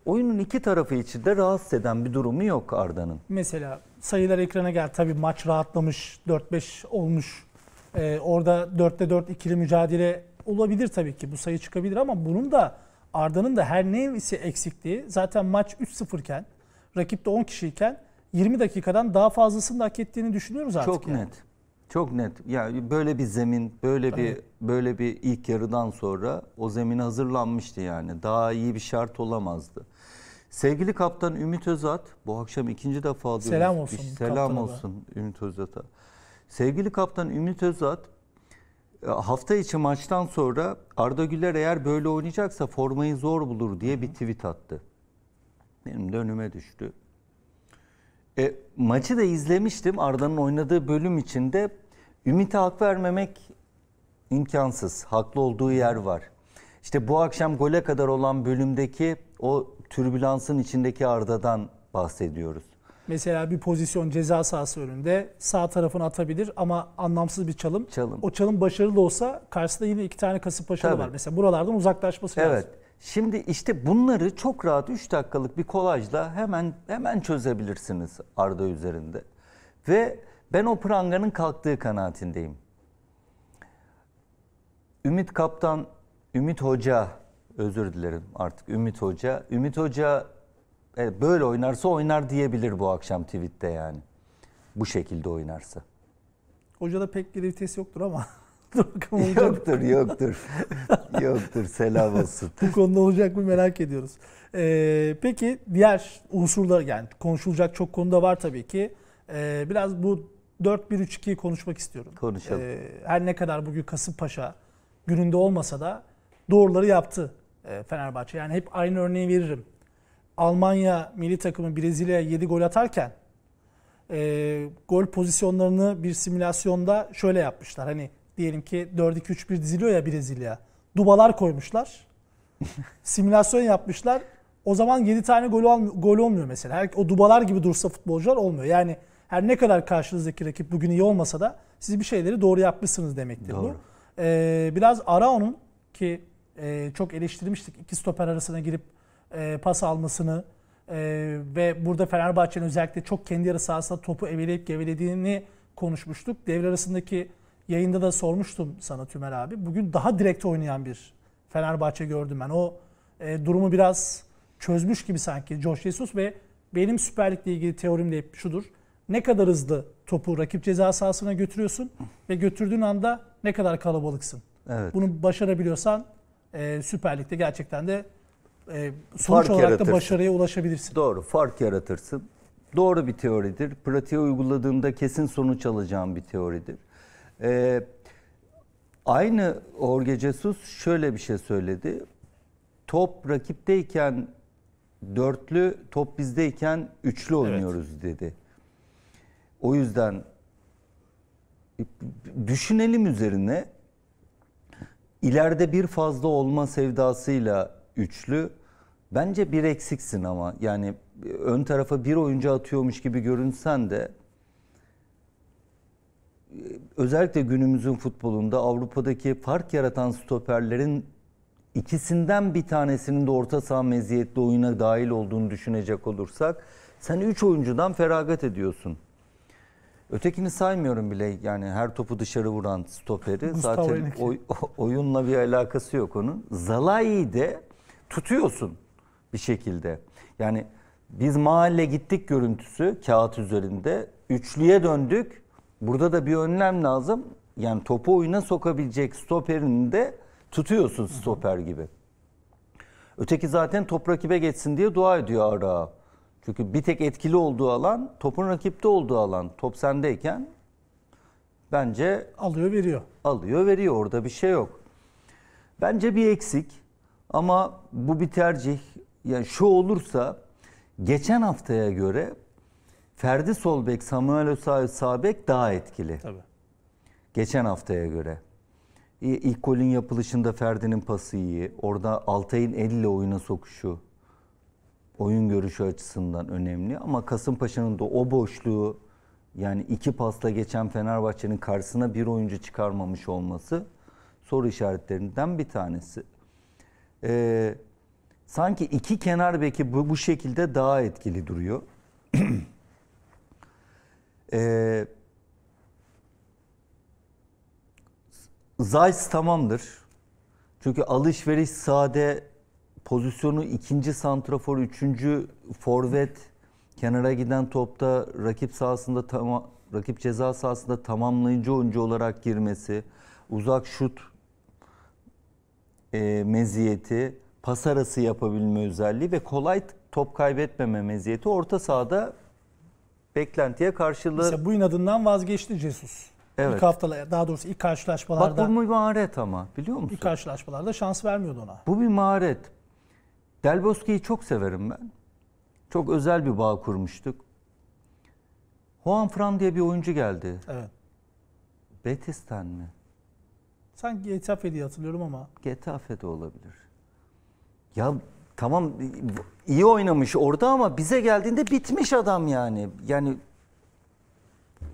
oyunun iki tarafı için de rahatsız eden bir durumu yok Arda'nın. Mesela sayılar ekrana geldi. Tabii maç rahatlamış, 4-5 olmuş. Ee, orada 4'te 4 ikili mücadele olabilir tabii ki. Bu sayı çıkabilir ama bunun da Arda'nın da her neyse eksikliği. Zaten maç 3-0 iken rakip de 10 kişiyken 20 dakikadan daha fazlasını da hak ettiğini düşünüyoruz artık. Çok yani. net. Çok net. Yani böyle bir zemin, böyle Tabii. bir böyle bir ilk yarıdan sonra o zemin hazırlanmıştı yani. Daha iyi bir şart olamazdı. Sevgili kaptan Ümit Özat, bu akşam ikinci defa diyoruz. Selam olsun. Bir selam olsun da. Ümit Özat'a. Sevgili kaptan Ümit Özat, e, hafta içi maçtan sonra Arda Güler eğer böyle oynayacaksa formayı zor bulur diye bir tweet attı. Benim de önüme düştü. E, maçı da izlemiştim. Arda'nın oynadığı bölüm içinde ümit hak vermemek imkansız. Haklı olduğu yer var. İşte bu akşam gole kadar olan bölümdeki o türbülansın içindeki Arda'dan bahsediyoruz. Mesela bir pozisyon ceza sahası önünde sağ tarafını atabilir ama anlamsız bir çalım. çalım. O çalım başarılı olsa karşısında yine iki tane Kasımpaşalı Tabii. var. Mesela buralardan uzaklaşması evet. lazım. Evet. Şimdi işte bunları çok rahat 3 dakikalık bir kolajla hemen hemen çözebilirsiniz Arda üzerinde. Ve ben o pranganın kalktığı kanaatindeyim. Ümit Kaptan, Ümit Hoca, özür dilerim artık Ümit Hoca. Ümit Hoca e, böyle oynarsa oynar diyebilir bu akşam tweette yani. Bu şekilde oynarsa. Hoca da pek bir vites yoktur ama. Yoktur, yoktur. yoktur, selam olsun. Bu konuda olacak mı merak ediyoruz. Ee, peki diğer unsurlar yani konuşulacak çok konuda var tabii ki. Ee, biraz bu 4-1-3-2'yi konuşmak istiyorum. Konuşalım. Ee, her ne kadar bugün Kasımpaşa gününde olmasa da doğruları yaptı e, Fenerbahçe. Yani hep aynı örneği veririm. Almanya milli takımı Brezilya'ya 7 gol atarken e, gol pozisyonlarını bir simülasyonda şöyle yapmışlar. Hani diyelim ki 4-2-3-1 diziliyor ya Brezilya. Dubalar koymuşlar. simülasyon yapmışlar. O zaman 7 tane gol, olmuyor, gol olmuyor mesela. Her, o dubalar gibi dursa futbolcular olmuyor. Yani her ne kadar karşınızdaki rakip bugün iyi olmasa da siz bir şeyleri doğru yapmışsınız demektir doğru. bu. Ee, biraz Arao'nun ki e, çok eleştirmiştik iki stoper arasına girip e, pas almasını e, ve burada Fenerbahçe'nin özellikle çok kendi yarı sahasında topu eveleyip gevelediğini konuşmuştuk. Devre arasındaki Yayında da sormuştum sana Tümer abi. Bugün daha direkt oynayan bir Fenerbahçe gördüm ben. O e, durumu biraz çözmüş gibi sanki Josh Jesus ve benim Süper Lig'le ilgili teorim de hep şudur. Ne kadar hızlı topu rakip ceza sahasına götürüyorsun ve götürdüğün anda ne kadar kalabalıksın. Evet. Bunu başarabiliyorsan e, Süper Lig'de gerçekten de e, sonuç fark olarak yaratırsın. da başarıya ulaşabilirsin. Doğru, fark yaratırsın. Doğru bir teoridir. Pratiğe uyguladığında kesin sonuç alacağım bir teoridir. E, aynı Jorge Jesus şöyle bir şey söyledi. Top rakipteyken dörtlü, top bizdeyken üçlü oynuyoruz evet. dedi. O yüzden düşünelim üzerine ileride bir fazla olma sevdasıyla üçlü bence bir eksiksin ama yani e, ön tarafa bir oyuncu atıyormuş gibi görünsen de özellikle günümüzün futbolunda Avrupa'daki fark yaratan stoperlerin ikisinden bir tanesinin de orta saha meziyetli oyuna dahil olduğunu düşünecek olursak sen 3 oyuncudan feragat ediyorsun. Ötekini saymıyorum bile yani her topu dışarı vuran stoperi Mustafa zaten oy, oyunla bir alakası yok onun. Zalai'yi de tutuyorsun bir şekilde. Yani biz mahalle gittik görüntüsü kağıt üzerinde. Üçlüye döndük. Burada da bir önlem lazım. Yani topu oyuna sokabilecek stoperini de tutuyorsun stoper gibi. Öteki zaten top rakibe geçsin diye dua ediyor ara. Çünkü bir tek etkili olduğu alan topun rakipte olduğu alan. Top sendeyken bence alıyor veriyor. Alıyor veriyor orada bir şey yok. Bence bir eksik ama bu bir tercih. Yani şu olursa geçen haftaya göre Ferdi sol Samuel Osayi sağ daha etkili. Tabii. Geçen haftaya göre. İlk golün yapılışında Ferdi'nin pası iyi. Orada Altay'ın elle oyuna sokuşu oyun görüşü açısından önemli ama Kasımpaşa'nın da o boşluğu yani iki pasla geçen Fenerbahçe'nin karşısına bir oyuncu çıkarmamış olması soru işaretlerinden bir tanesi. Ee, sanki iki kenar beki bu, bu şekilde daha etkili duruyor. E, Zeiss tamamdır. Çünkü alışveriş sade pozisyonu ikinci santrafor, üçüncü forvet kenara giden topta rakip sahasında tamam rakip ceza sahasında tamamlayıcı oyuncu olarak girmesi, uzak şut e, meziyeti, pas arası yapabilme özelliği ve kolay top kaybetmeme meziyeti orta sahada beklentiye karşılığı... Mesela bu inadından vazgeçti Jesus. Evet. İlk haftalar, daha doğrusu ilk karşılaşmalarda... Bak bu bir maharet ama biliyor musun? İlk karşılaşmalarda şans vermiyordu ona. Bu bir maharet. Del Bosque'yi çok severim ben. Çok özel bir bağ kurmuştuk. Juan Fran diye bir oyuncu geldi. Evet. Betis'ten mi? Sanki Getafe'di hatırlıyorum ama. Getafe de olabilir. Ya Tamam iyi oynamış orada ama bize geldiğinde bitmiş adam yani. Yani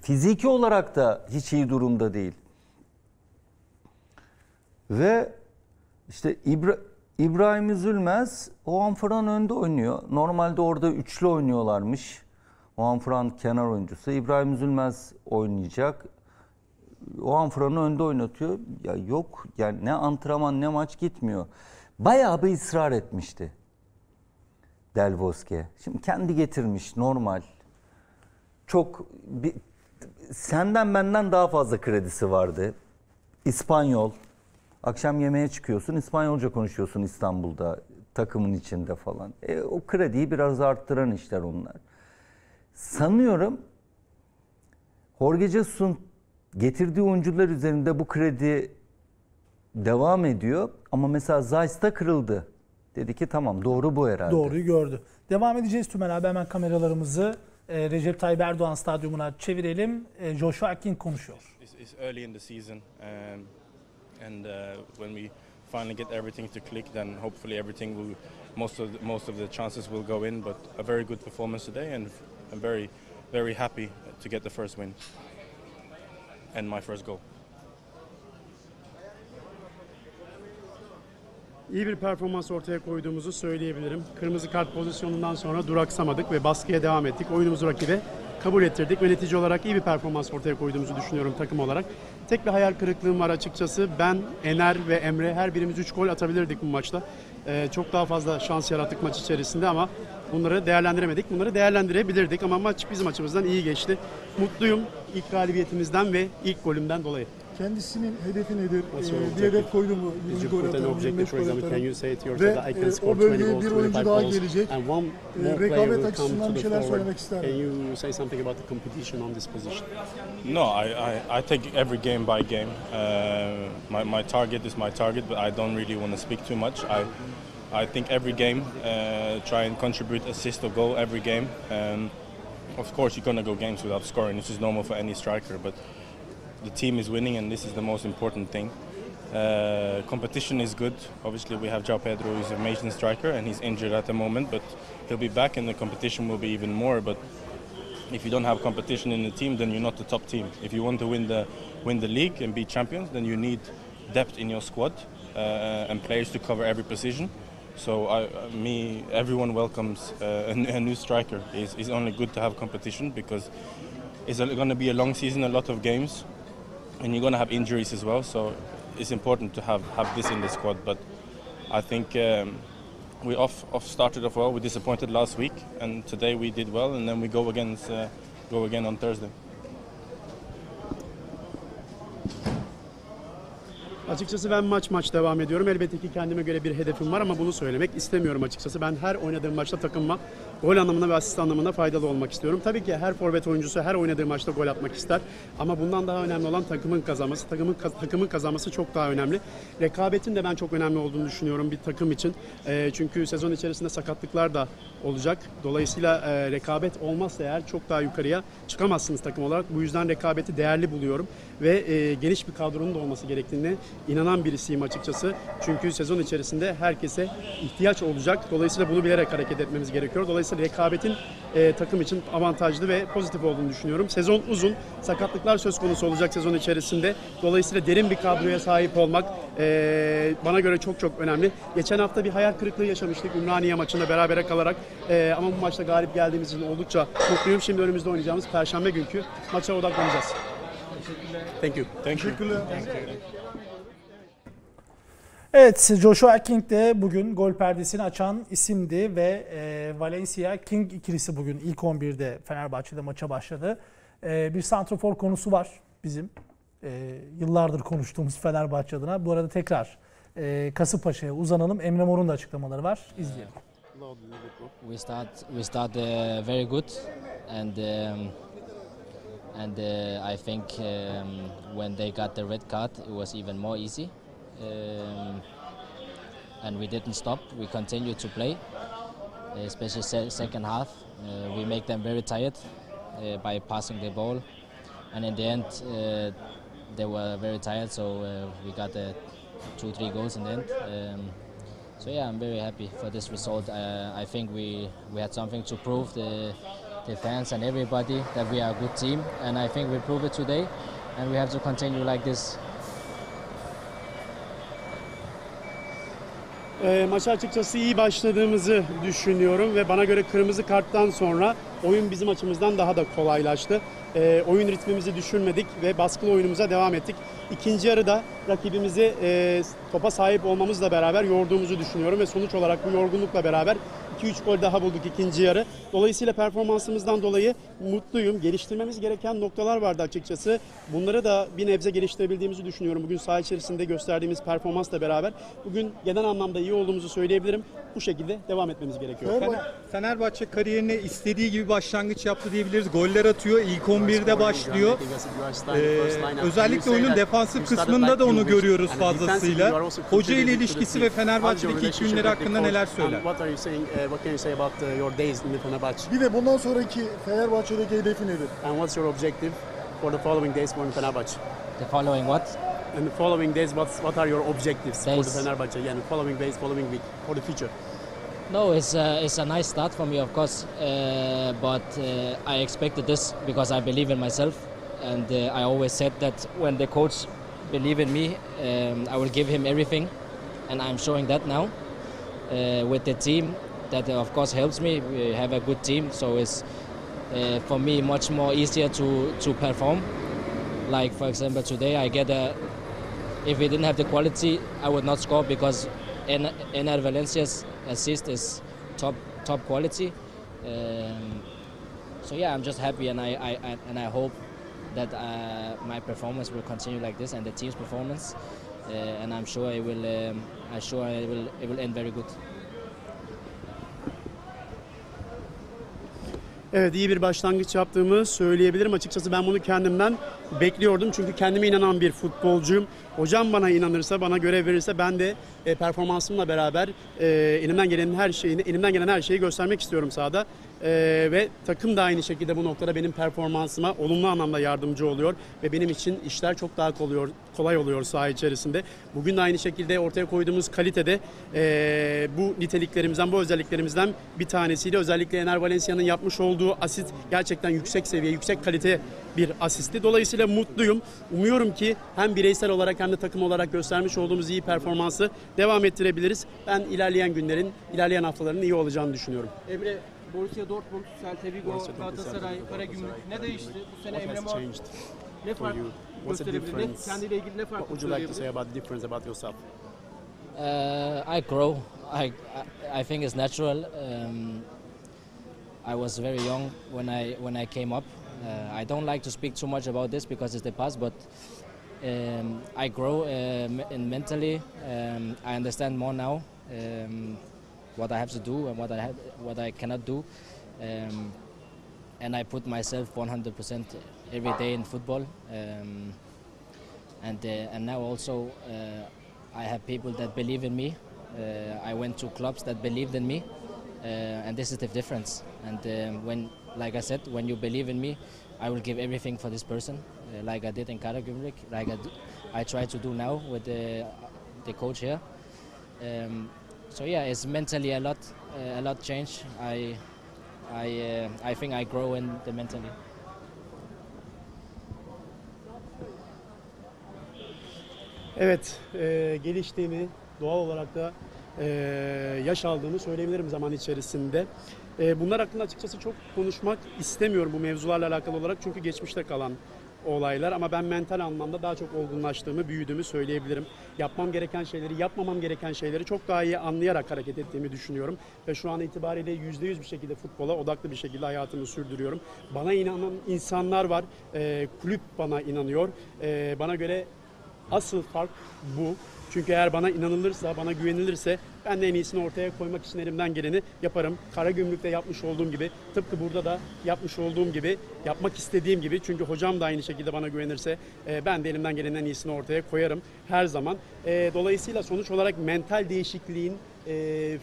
fiziki olarak da hiç iyi durumda değil. Ve işte İbra İbrahim Üzülmez o Fıran önde oynuyor. Normalde orada üçlü oynuyorlarmış. o Fıran kenar oyuncusu. İbrahim Üzülmez oynayacak. o Fıran'ı önde oynatıyor. Ya yok yani ne antrenman ne maç gitmiyor. Bayağı bir ısrar etmişti Del Bosque. Şimdi kendi getirmiş normal. Çok bir, senden benden daha fazla kredisi vardı. İspanyol. Akşam yemeğe çıkıyorsun, İspanyolca konuşuyorsun İstanbul'da takımın içinde falan. E, o krediyi biraz arttıran işler onlar. Sanıyorum Jorge Jesus'un getirdiği oyuncular üzerinde bu kredi devam ediyor. Ama mesela Zeiss'ta kırıldı. Dedi ki tamam doğru bu herhalde. Doğruyu gördü. Devam edeceğiz Tümel abi hemen kameralarımızı e, Recep Tayyip Erdoğan stadyumuna çevirelim. E, Joshua Akin konuşuyor. It's, early in the season um, and uh, when we finally get everything to click then hopefully everything will most of the, most of the chances will go in but a very good performance today and I'm very very happy to get the first win and my first goal. iyi bir performans ortaya koyduğumuzu söyleyebilirim. Kırmızı kart pozisyonundan sonra duraksamadık ve baskıya devam ettik. Oyunumuzu rakibe kabul ettirdik ve netice olarak iyi bir performans ortaya koyduğumuzu düşünüyorum takım olarak. Tek bir hayal kırıklığım var açıkçası. Ben, Ener ve Emre her birimiz 3 gol atabilirdik bu maçta. Ee, çok daha fazla şans yarattık maç içerisinde ama bunları değerlendiremedik. Bunları değerlendirebilirdik ama maç bizim açımızdan iyi geçti. Mutluyum ilk galibiyetimizden ve ilk golümden dolayı. kendisinin hedefi nedir? Ee, bir hedef koydu mu? 20 gol atarım, 25 gol atarım. Ve e, o bölgeye bir oyuncu daha gelecek. E, rekabet açısından bir şeyler söylemek ister Can you say something about the competition on this position? No, I, I, I take every game by game. Uh, my, my target is my target, but I don't really want to speak too much. I, I think every game uh, try and contribute assist or goal every game. Um, of course, you're going to go games without scoring. This is normal for any striker, but the team is winning, and this is the most important thing. Uh, competition is good. Obviously, we have João Pedro, who's a amazing striker, and he's injured at the moment, but he'll be back, and the competition will be even more. But if you don't have competition in the team, then you're not the top team. If you want to win the win the league and be champions, then you need depth in your squad uh, and players to cover every position. So I, me, everyone welcomes uh, a, a, new striker. It's, it's only good to have competition because it's going to be a long season, a lot of games and you're going to have injuries as well. So it's important to have, have this in the squad. But I think um, we off, off started off well. We disappointed last week, and today we did well, and then we go against uh, go again on Thursday. Açıkçası ben maç maç devam ediyorum. Elbette ki kendime göre bir hedefim var ama bunu söylemek istemiyorum açıkçası. Ben her oynadığım maçta takımma gol anlamında ve asist anlamında faydalı olmak istiyorum. Tabii ki her forvet oyuncusu her oynadığı maçta gol atmak ister. Ama bundan daha önemli olan takımın kazanması. Takımın takımın kazanması çok daha önemli. Rekabetin de ben çok önemli olduğunu düşünüyorum bir takım için. E, çünkü sezon içerisinde sakatlıklar da olacak. Dolayısıyla e, rekabet olmazsa eğer çok daha yukarıya çıkamazsınız takım olarak. Bu yüzden rekabeti değerli buluyorum ve e, geniş bir kadronun da olması gerektiğini inanan birisiyim açıkçası. Çünkü sezon içerisinde herkese ihtiyaç olacak. Dolayısıyla bunu bilerek hareket etmemiz gerekiyor. Dolayısıyla rekabetin e, takım için avantajlı ve pozitif olduğunu düşünüyorum. Sezon uzun, sakatlıklar söz konusu olacak sezon içerisinde. Dolayısıyla derin bir kadroya sahip olmak e, bana göre çok çok önemli. Geçen hafta bir hayal kırıklığı yaşamıştık Ümraniye maçında berabere kalarak. E, ama bu maçta galip geldiğimiz için oldukça mutluyum. Şimdi önümüzde oynayacağımız Perşembe günkü maça odaklanacağız. Thank you. Thank you. Thank you. Evet Joshua King de bugün gol perdesini açan isimdi ve e, Valencia King ikilisi bugün ilk 11'de Fenerbahçe'de maça başladı. E, bir santrafor konusu var bizim e, yıllardır konuştuğumuz Fenerbahçe adına. Bu arada tekrar e, Kasımpaşa'ya uzanalım. Emre Mor'un da açıklamaları var. İzleyelim. We start we start uh, very good and um, and uh, I think um, when they got the red card it was even more easy. um, and we didn't stop. We continued to play, especially se second half. Uh, we make them very tired uh, by passing the ball, and in the end uh, they were very tired. So uh, we got two, three goals in the end. Um, so yeah, I'm very happy for this result. Uh, I think we we had something to prove the the fans and everybody that we are a good team, and I think we prove it today, and we have to continue like this. E, maça açıkçası iyi başladığımızı düşünüyorum ve bana göre kırmızı karttan sonra oyun bizim açımızdan daha da kolaylaştı. E, oyun ritmimizi düşünmedik ve baskılı oyunumuza devam ettik. İkinci yarıda rakibimizi e, topa sahip olmamızla beraber yorduğumuzu düşünüyorum ve sonuç olarak bu yorgunlukla beraber 2-3 gol daha bulduk ikinci yarı. Dolayısıyla performansımızdan dolayı mutluyum. Geliştirmemiz gereken noktalar vardı açıkçası. Bunları da bir nebze geliştirebildiğimizi düşünüyorum. Bugün saha içerisinde gösterdiğimiz performansla beraber bugün genel anlamda iyi olduğumuzu söyleyebilirim. Bu şekilde devam etmemiz gerekiyor. Fener- Fenerbahçe kariyerine istediği gibi başlangıç yaptı diyebiliriz. Goller atıyor. İlk 11'de başlıyor. Ee, özellikle oyunun defansif kısmında da onu görüyoruz fazlasıyla. Hoca ile ilişkisi ve Fenerbahçe'deki ilk günleri hakkında neler söyler? what can you say about uh, your days in Fenerbahçe? Bir de bundan sonraki Fenerbahçe'deki hedefi nedir? And what's your objective for the following days for Fenerbahçe? The following what? And the following days, what what are your objectives days. for the Fenerbahçe? Yeah, the following days, following week, for the future? No, it's a, uh, it's a nice start for me, of course, uh, but uh, I expected this because I believe in myself, and uh, I always said that when the coach believe in me, um, I will give him everything, and I'm showing that now uh, with the team that of course helps me. We have a good team, so it's uh, for me much more easier to, to perform. Like for example today, I get a. If we didn't have the quality, I would not score because in Enar Valencia's assist is top top quality. Um, so yeah, I'm just happy and I, I, I and I hope that uh, my performance will continue like this and the team's performance. Uh, and I'm sure it will. Um, I'm sure it will. It will end very good. Evet iyi bir başlangıç yaptığımı söyleyebilirim. Açıkçası ben bunu kendimden bekliyordum. Çünkü kendime inanan bir futbolcuyum. Hocam bana inanırsa, bana görev verirse ben de e, performansımla beraber e, elimden gelen her şeyini, elimden gelen her şeyi göstermek istiyorum sahada. Ee, ve takım da aynı şekilde bu noktada benim performansıma olumlu anlamda yardımcı oluyor ve benim için işler çok daha kolay, kolay oluyor saha içerisinde. Bugün de aynı şekilde ortaya koyduğumuz kalitede e, bu niteliklerimizden, bu özelliklerimizden bir tanesiyle özellikle Ener Valencia'nın yapmış olduğu asist gerçekten yüksek seviye, yüksek kalite bir asisti. Dolayısıyla mutluyum. Umuyorum ki hem bireysel olarak hem de takım olarak göstermiş olduğumuz iyi performansı devam ettirebiliriz. Ben ilerleyen günlerin, ilerleyen haftaların iyi olacağını düşünüyorum. Emre Borussia Dortmund, Celta Vigo, Galatasaray, Karagümrük ne değişti? Bu sene Emre Mor ne fark kendiyle ilgili ne fark Uh, I grow. I, I think it's natural. Um, I was very young when I when I came up. Uh, I don't like to speak too much about this because it's the past, but um, I grow uh, mentally. Um, I understand more now. Um, what I have to do and what I have, what I cannot do. Um, and I put myself 100% every day in football. Um, and uh, and now also uh, I have people that believe in me. Uh, I went to clubs that believed in me, uh, and this is the difference. And um, when, like I said, when you believe in me, I will give everything for this person, uh, like I did in Karagümrük, like I, do, I try to do now with the, the coach here. Um, so yeah, it's mentally a lot, uh, a lot change. I, I, uh, I think I grow in the mentally. Evet, e, geliştiğimi doğal olarak da e, yaş aldığını söyleyebilirim zaman içerisinde. E, bunlar hakkında açıkçası çok konuşmak istemiyorum bu mevzularla alakalı olarak çünkü geçmişte kalan olaylar ama ben mental anlamda daha çok olgunlaştığımı, büyüdüğümü söyleyebilirim. Yapmam gereken şeyleri, yapmamam gereken şeyleri çok daha iyi anlayarak hareket ettiğimi düşünüyorum. Ve şu an itibariyle %100 bir şekilde futbola odaklı bir şekilde hayatımı sürdürüyorum. Bana inanan insanlar var, e, kulüp bana inanıyor. E, bana göre asıl fark bu. Çünkü eğer bana inanılırsa, bana güvenilirse ben de en iyisini ortaya koymak için elimden geleni yaparım. Kara gümrükte yapmış olduğum gibi, tıpkı burada da yapmış olduğum gibi, yapmak istediğim gibi. Çünkü hocam da aynı şekilde bana güvenirse e, ben de elimden gelenin en iyisini ortaya koyarım her zaman. E, dolayısıyla sonuç olarak mental değişikliğin e,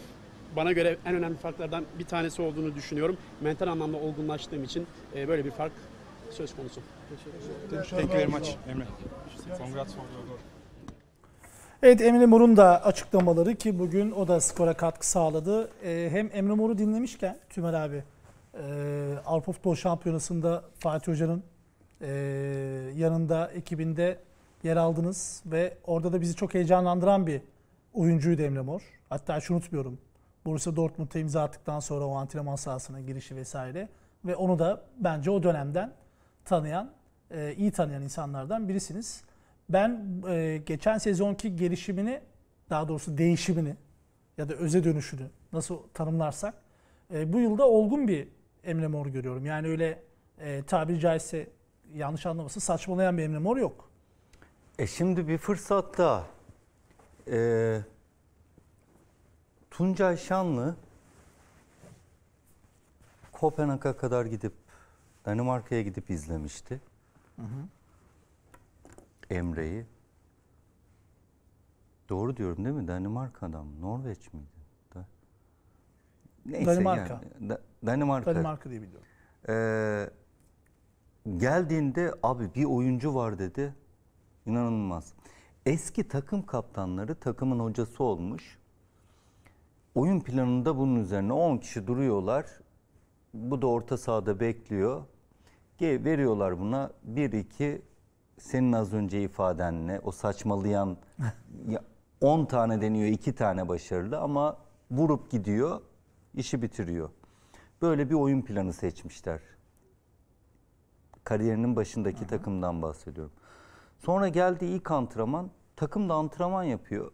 bana göre en önemli farklardan bir tanesi olduğunu düşünüyorum. Mental anlamda olgunlaştığım için e, böyle bir fark söz konusu. Teşekkür ederim. Thank you very much, Emre. Congrats for your goal. Evet Emre Mor'un da açıklamaları ki bugün o da skora katkı sağladı. Ee, hem Emre Mor'u dinlemişken Tümer abi e, Avrupa Futbol Şampiyonası'nda Fatih Hoca'nın e, yanında ekibinde yer aldınız ve orada da bizi çok heyecanlandıran bir oyuncuydu Emre Mor. Hatta şunu unutmuyorum. Borussia Dortmund'a imza attıktan sonra o antrenman sahasına girişi vesaire ve onu da bence o dönemden tanıyan, e, iyi tanıyan insanlardan birisiniz. Ben e, geçen sezonki gelişimini, daha doğrusu değişimini ya da öze dönüşünü nasıl tanımlarsak e, bu yılda olgun bir Emre Mor görüyorum. Yani öyle e, tabiri caizse yanlış anlaması saçmalayan bir Emre Mor yok. E şimdi bir fırsatta e, Tuncay Şanlı Kopenhag'a kadar gidip Danimarka'ya gidip izlemişti. Hı hı. Emre'yi. Doğru diyorum değil mi? Danimarka'dan mı? Norveç miydi? Da. Neyse Danimarka. Yani, da, Danimarka. Danimarka diye biliyorum. Ee, geldiğinde abi bir oyuncu var dedi. İnanılmaz. Eski takım kaptanları takımın hocası olmuş. Oyun planında bunun üzerine 10 kişi duruyorlar. Bu da orta sahada bekliyor. Veriyorlar buna 1-2 senin az önce ifadenle o saçmalayan 10 tane deniyor 2 tane başarılı ama vurup gidiyor işi bitiriyor. Böyle bir oyun planı seçmişler. Kariyerinin başındaki Hı-hı. takımdan bahsediyorum. Sonra geldi ilk antrenman. Takım da antrenman yapıyor.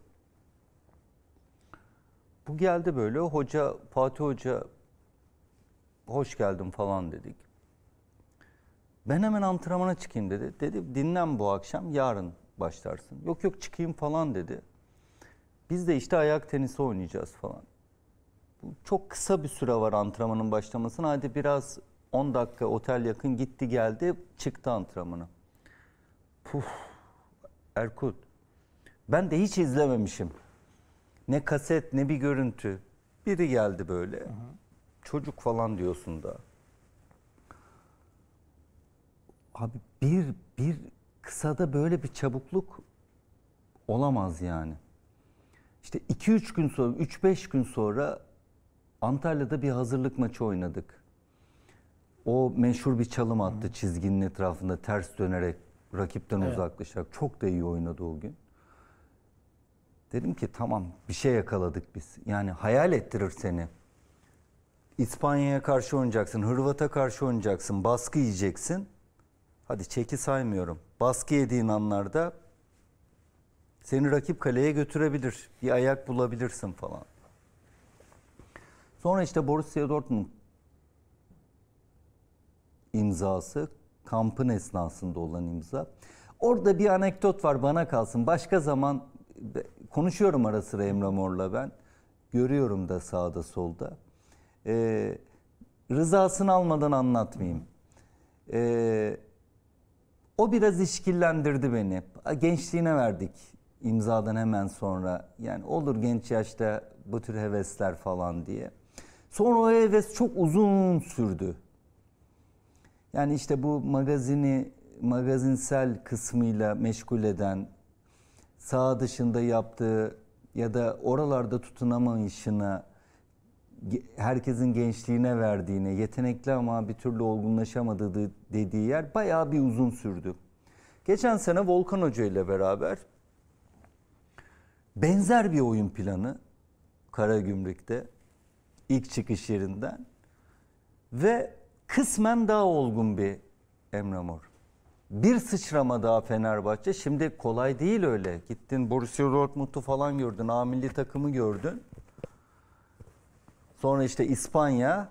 Bu geldi böyle. Hoca Fatih Hoca hoş geldin falan dedik. Ben hemen antrenmana çıkayım dedi. Dedi dinlen bu akşam yarın başlarsın. Yok yok çıkayım falan dedi. Biz de işte ayak tenisi oynayacağız falan. Bu çok kısa bir süre var antrenmanın başlamasına. Hadi biraz 10 dakika otel yakın gitti geldi çıktı antrenmanı. Puf Erkut ben de hiç izlememişim. Ne kaset ne bir görüntü. Biri geldi böyle. Hı hı. Çocuk falan diyorsun da. Abi bir, bir kısada böyle bir çabukluk olamaz yani. İşte 2-3 gün sonra, 3-5 gün sonra Antalya'da bir hazırlık maçı oynadık. O meşhur bir çalım attı çizginin etrafında ters dönerek rakipten evet. uzaklaşarak. Çok da iyi oynadı o gün. Dedim ki tamam bir şey yakaladık biz. Yani hayal ettirir seni. İspanya'ya karşı oynayacaksın, Hırvat'a karşı oynayacaksın, baskı yiyeceksin hadi çeki saymıyorum. Baskı yediğin anlarda seni rakip kaleye götürebilir. Bir ayak bulabilirsin falan. Sonra işte Borussia Dortmund imzası, kampın esnasında olan imza. Orada bir anekdot var bana kalsın. Başka zaman konuşuyorum ara sıra Emre Mor'la ben. Görüyorum da sağda solda. Ee, rızasını almadan anlatmayayım. Ee, o biraz işkillendirdi beni. Gençliğine verdik imzadan hemen sonra. Yani olur genç yaşta bu tür hevesler falan diye. Sonra o heves çok uzun sürdü. Yani işte bu magazini magazinsel kısmıyla meşgul eden sağ dışında yaptığı ya da oralarda tutunamayışına herkesin gençliğine verdiğine, yetenekli ama bir türlü olgunlaşamadığı dediği yer bayağı bir uzun sürdü. Geçen sene Volkan Hoca ile beraber benzer bir oyun planı Karagümrük'te ilk çıkış yerinden ve kısmen daha olgun bir Emre Mor. Bir sıçrama daha Fenerbahçe. Şimdi kolay değil öyle. Gittin Borussia Dortmund'u falan gördün, A takımı gördün. Sonra işte İspanya.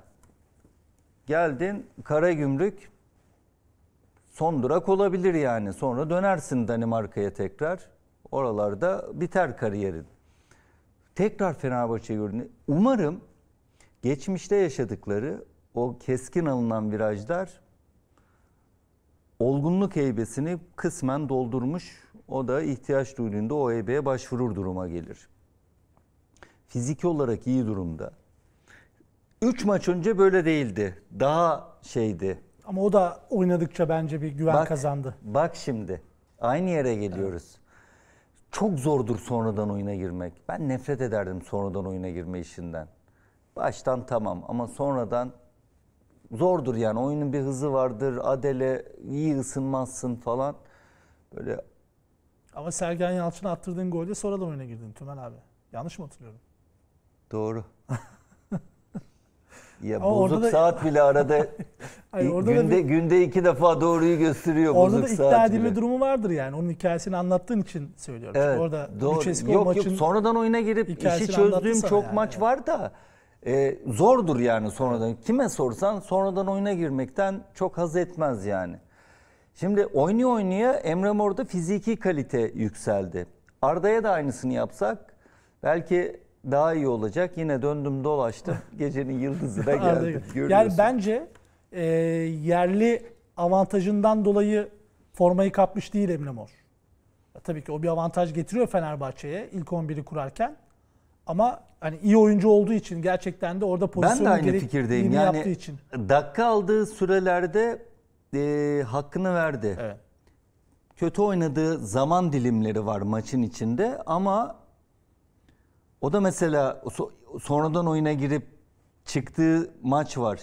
Geldin kara gümrük son durak olabilir yani. Sonra dönersin Danimarka'ya tekrar. Oralarda biter kariyerin. Tekrar Fenerbahçe'ye görün. Umarım geçmişte yaşadıkları o keskin alınan virajlar olgunluk heybesini kısmen doldurmuş. O da ihtiyaç duyduğunda o heybeye başvurur duruma gelir. Fiziki olarak iyi durumda. 3 maç önce böyle değildi. Daha şeydi. Ama o da oynadıkça bence bir güven bak, kazandı. Bak şimdi aynı yere geliyoruz. Evet. Çok zordur sonradan oyuna girmek. Ben nefret ederdim sonradan oyuna girme işinden. Baştan tamam ama sonradan zordur yani. Oyunun bir hızı vardır. Adele iyi ısınmazsın falan. Böyle ama Sergen Yalçın'a attırdığın golde sonradan oyuna girdin Tümen abi. Yanlış mı hatırlıyorum? Doğru. Ya Ama bozuk da, saat bile arada hani günde, bir, günde iki defa doğruyu gösteriyor orada bozuk saat. Orada da iddia edilme durumu vardır yani. Onun hikayesini anlattığın için söylüyorum. Evet, orada doğru. Yok maçın yok sonradan oyuna girip işi çözdüğüm çok yani. maç var da e, zordur yani sonradan. Kime sorsan sonradan oyuna girmekten çok haz etmez yani. Şimdi oynuyor oynaya Emre Mor'da fiziki kalite yükseldi. Arda'ya da aynısını yapsak belki daha iyi olacak. Yine döndüm dolaştım. Gecenin yıldızı da geldi. yani bence e, yerli avantajından dolayı formayı kapmış değil Emre Mor. Ya, tabii ki o bir avantaj getiriyor Fenerbahçe'ye ilk 11'i kurarken. Ama hani iyi oyuncu olduğu için gerçekten de orada pozisyonu Ben de aynı fikirdeyim. Yani yaptığı için. dakika aldığı sürelerde e, hakkını verdi. Evet. Kötü oynadığı zaman dilimleri var maçın içinde ama o da mesela sonradan oyuna girip çıktığı maç var.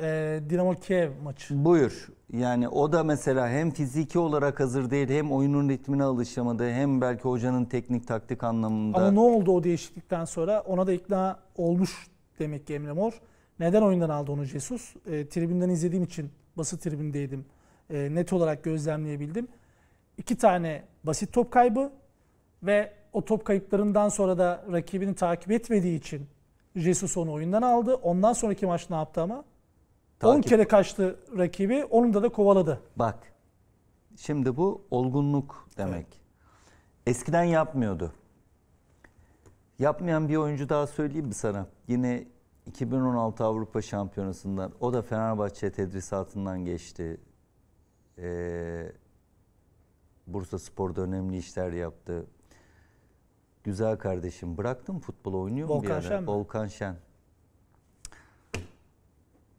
Ee, Dinamo Kiev maçı. Buyur. Yani o da mesela hem fiziki olarak hazır değil hem oyunun ritmine alışamadı hem belki hocanın teknik taktik anlamında. Ama ne oldu o değişiklikten sonra? Ona da ikna olmuş demek ki Emre Mor. Neden oyundan aldı onu Jesus? E, tribünden izlediğim için basit tribündeydim. E, net olarak gözlemleyebildim. İki tane basit top kaybı ve o top kayıplarından sonra da rakibini takip etmediği için Jesus onu oyundan aldı. Ondan sonraki maç ne yaptı ama? Takip. 10 kere kaçtı rakibi. Onun da da kovaladı. Bak. Şimdi bu olgunluk demek. Evet. Eskiden yapmıyordu. Yapmayan bir oyuncu daha söyleyeyim mi sana? Yine 2016 Avrupa Şampiyonası'ndan o da Fenerbahçe tedrisatından geçti. Ee, Bursa Spor'da önemli işler yaptı. Güzel kardeşim bıraktım futbol oynuyor mu bir ara? Şen mi? Volkan Şen.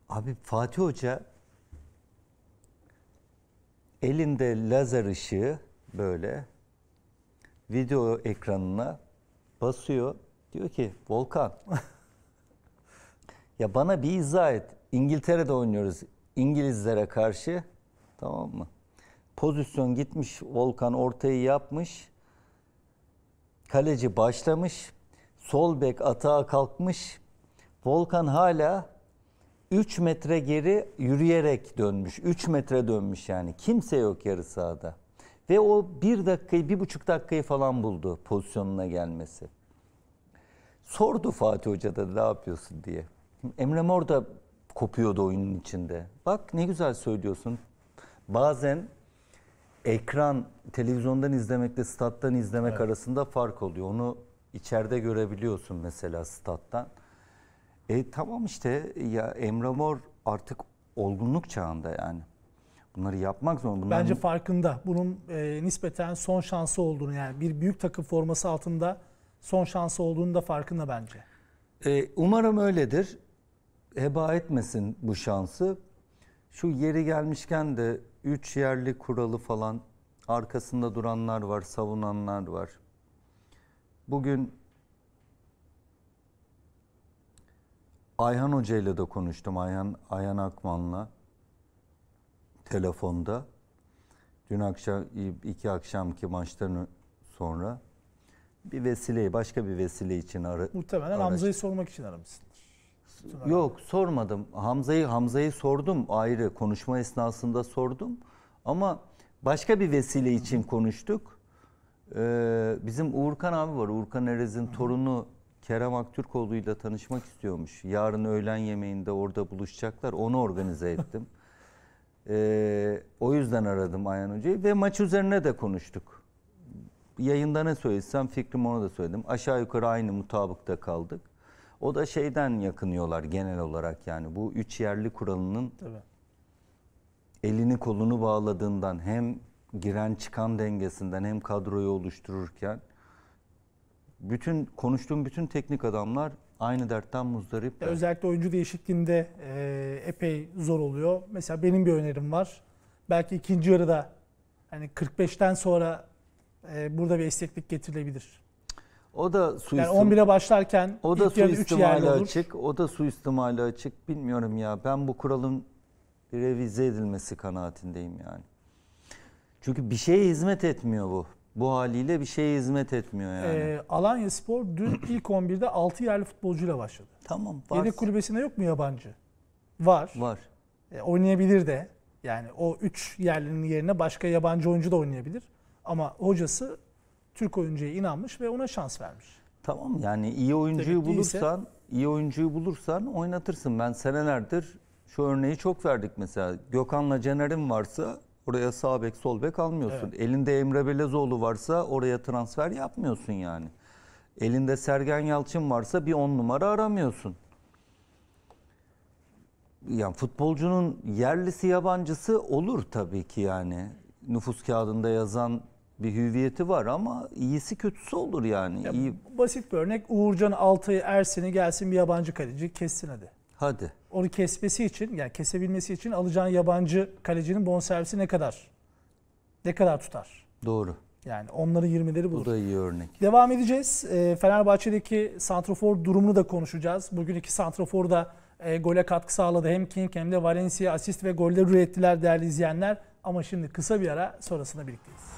Abi Fatih Hoca elinde lazer ışığı böyle video ekranına basıyor. Diyor ki Volkan ya bana bir izah et. İngiltere'de oynuyoruz. İngilizlere karşı tamam mı? Pozisyon gitmiş Volkan ortayı yapmış kaleci başlamış, sol bek atağa kalkmış. Volkan hala 3 metre geri yürüyerek dönmüş. 3 metre dönmüş yani. Kimse yok yarı sahada. Ve o bir dakikayı, bir buçuk dakikayı falan buldu pozisyonuna gelmesi. Sordu Fatih Hoca da ne yapıyorsun diye. Emre Mor da kopuyordu oyunun içinde. Bak ne güzel söylüyorsun. Bazen ekran televizyondan izlemekle stat'tan izlemek evet. arasında fark oluyor. Onu içeride görebiliyorsun mesela stat'tan. E tamam işte ya Emre Mor artık olgunluk çağında yani. Bunları yapmak zorunda. Bunların... Bence farkında. Bunun e, nispeten son şansı olduğunu yani bir büyük takım forması altında son şansı olduğunu da farkında bence. E, umarım öyledir. Heba etmesin bu şansı. Şu yeri gelmişken de üç yerli kuralı falan arkasında duranlar var, savunanlar var. Bugün Ayhan Hoca ile de konuştum. Ayhan, Ayhan Akman'la telefonda. Dün akşam, iki akşamki maçtan sonra bir vesileyi, başka bir vesile için aradım. Muhtemelen Hamza'yı sormak için aramışsın. Sunay? Yok sormadım. Hamza'yı Hamza'yı sordum ayrı konuşma esnasında sordum. Ama başka bir vesile için konuştuk. Ee, bizim Uğurkan abi var. Uğurkan Erez'in torunu Kerem Aktürkoğlu ile tanışmak istiyormuş. Yarın öğlen yemeğinde orada buluşacaklar. Onu organize ettim. ee, o yüzden aradım Ayhan Hoca'yı ve maç üzerine de konuştuk. Yayında ne söylesem Fikrim ona da söyledim. Aşağı yukarı aynı mutabıkta kaldık. O da şeyden yakınıyorlar genel olarak yani bu üç yerli kuralının Tabii. elini kolunu bağladığından hem giren çıkan dengesinden hem kadroyu oluştururken bütün konuştuğum bütün teknik adamlar aynı dertten muzdarip. Özellikle oyuncu değişikliğinde e, epey zor oluyor. Mesela benim bir önerim var. Belki ikinci yarıda hani 45'ten sonra e, burada bir esneklik getirilebilir. O da suistim, yani 11'e başlarken o da suistimali açık. O da suistimali açık. Bilmiyorum ya. Ben bu kuralın revize edilmesi kanaatindeyim yani. Çünkü bir şeye hizmet etmiyor bu. Bu haliyle bir şeye hizmet etmiyor yani. Ee, Alanya Spor dün ilk 11'de 6 yerli futbolcuyla başladı. Tamam var. Yedek kulübesinde yok mu yabancı? Var. Var. E, oynayabilir de. Yani o 3 yerlinin yerine başka yabancı oyuncu da oynayabilir. Ama hocası Türk oyuncuya inanmış ve ona şans vermiş. Tamam yani iyi oyuncuyu bulursan, iyi oyuncuyu bulursan oynatırsın. Ben senelerdir şu örneği çok verdik mesela. Gökhan'la Cener'in varsa oraya sağ bek sol bek almıyorsun. Evet. Elinde Emre Belezoğlu varsa oraya transfer yapmıyorsun yani. Elinde Sergen Yalçın varsa bir on numara aramıyorsun. Yani futbolcunun yerlisi yabancısı olur tabii ki yani. Nüfus kağıdında yazan bir hüviyeti var ama iyisi kötüsü olur yani. Ya, İyi... Basit bir örnek Uğurcan Altay'ı Ersin'i gelsin bir yabancı kaleci kessin hadi. Hadi. Onu kesmesi için yani kesebilmesi için alacağın yabancı kalecinin bonservisi ne kadar? Ne kadar tutar? Doğru. Yani onları 20'leri bulur. Bu da iyi örnek. Devam edeceğiz. Ee, Fenerbahçe'deki santrafor durumunu da konuşacağız. Bugün iki santrafor da e, gole katkı sağladı. Hem King hem de Valencia asist ve goller ürettiler değerli izleyenler. Ama şimdi kısa bir ara sonrasında birlikteyiz.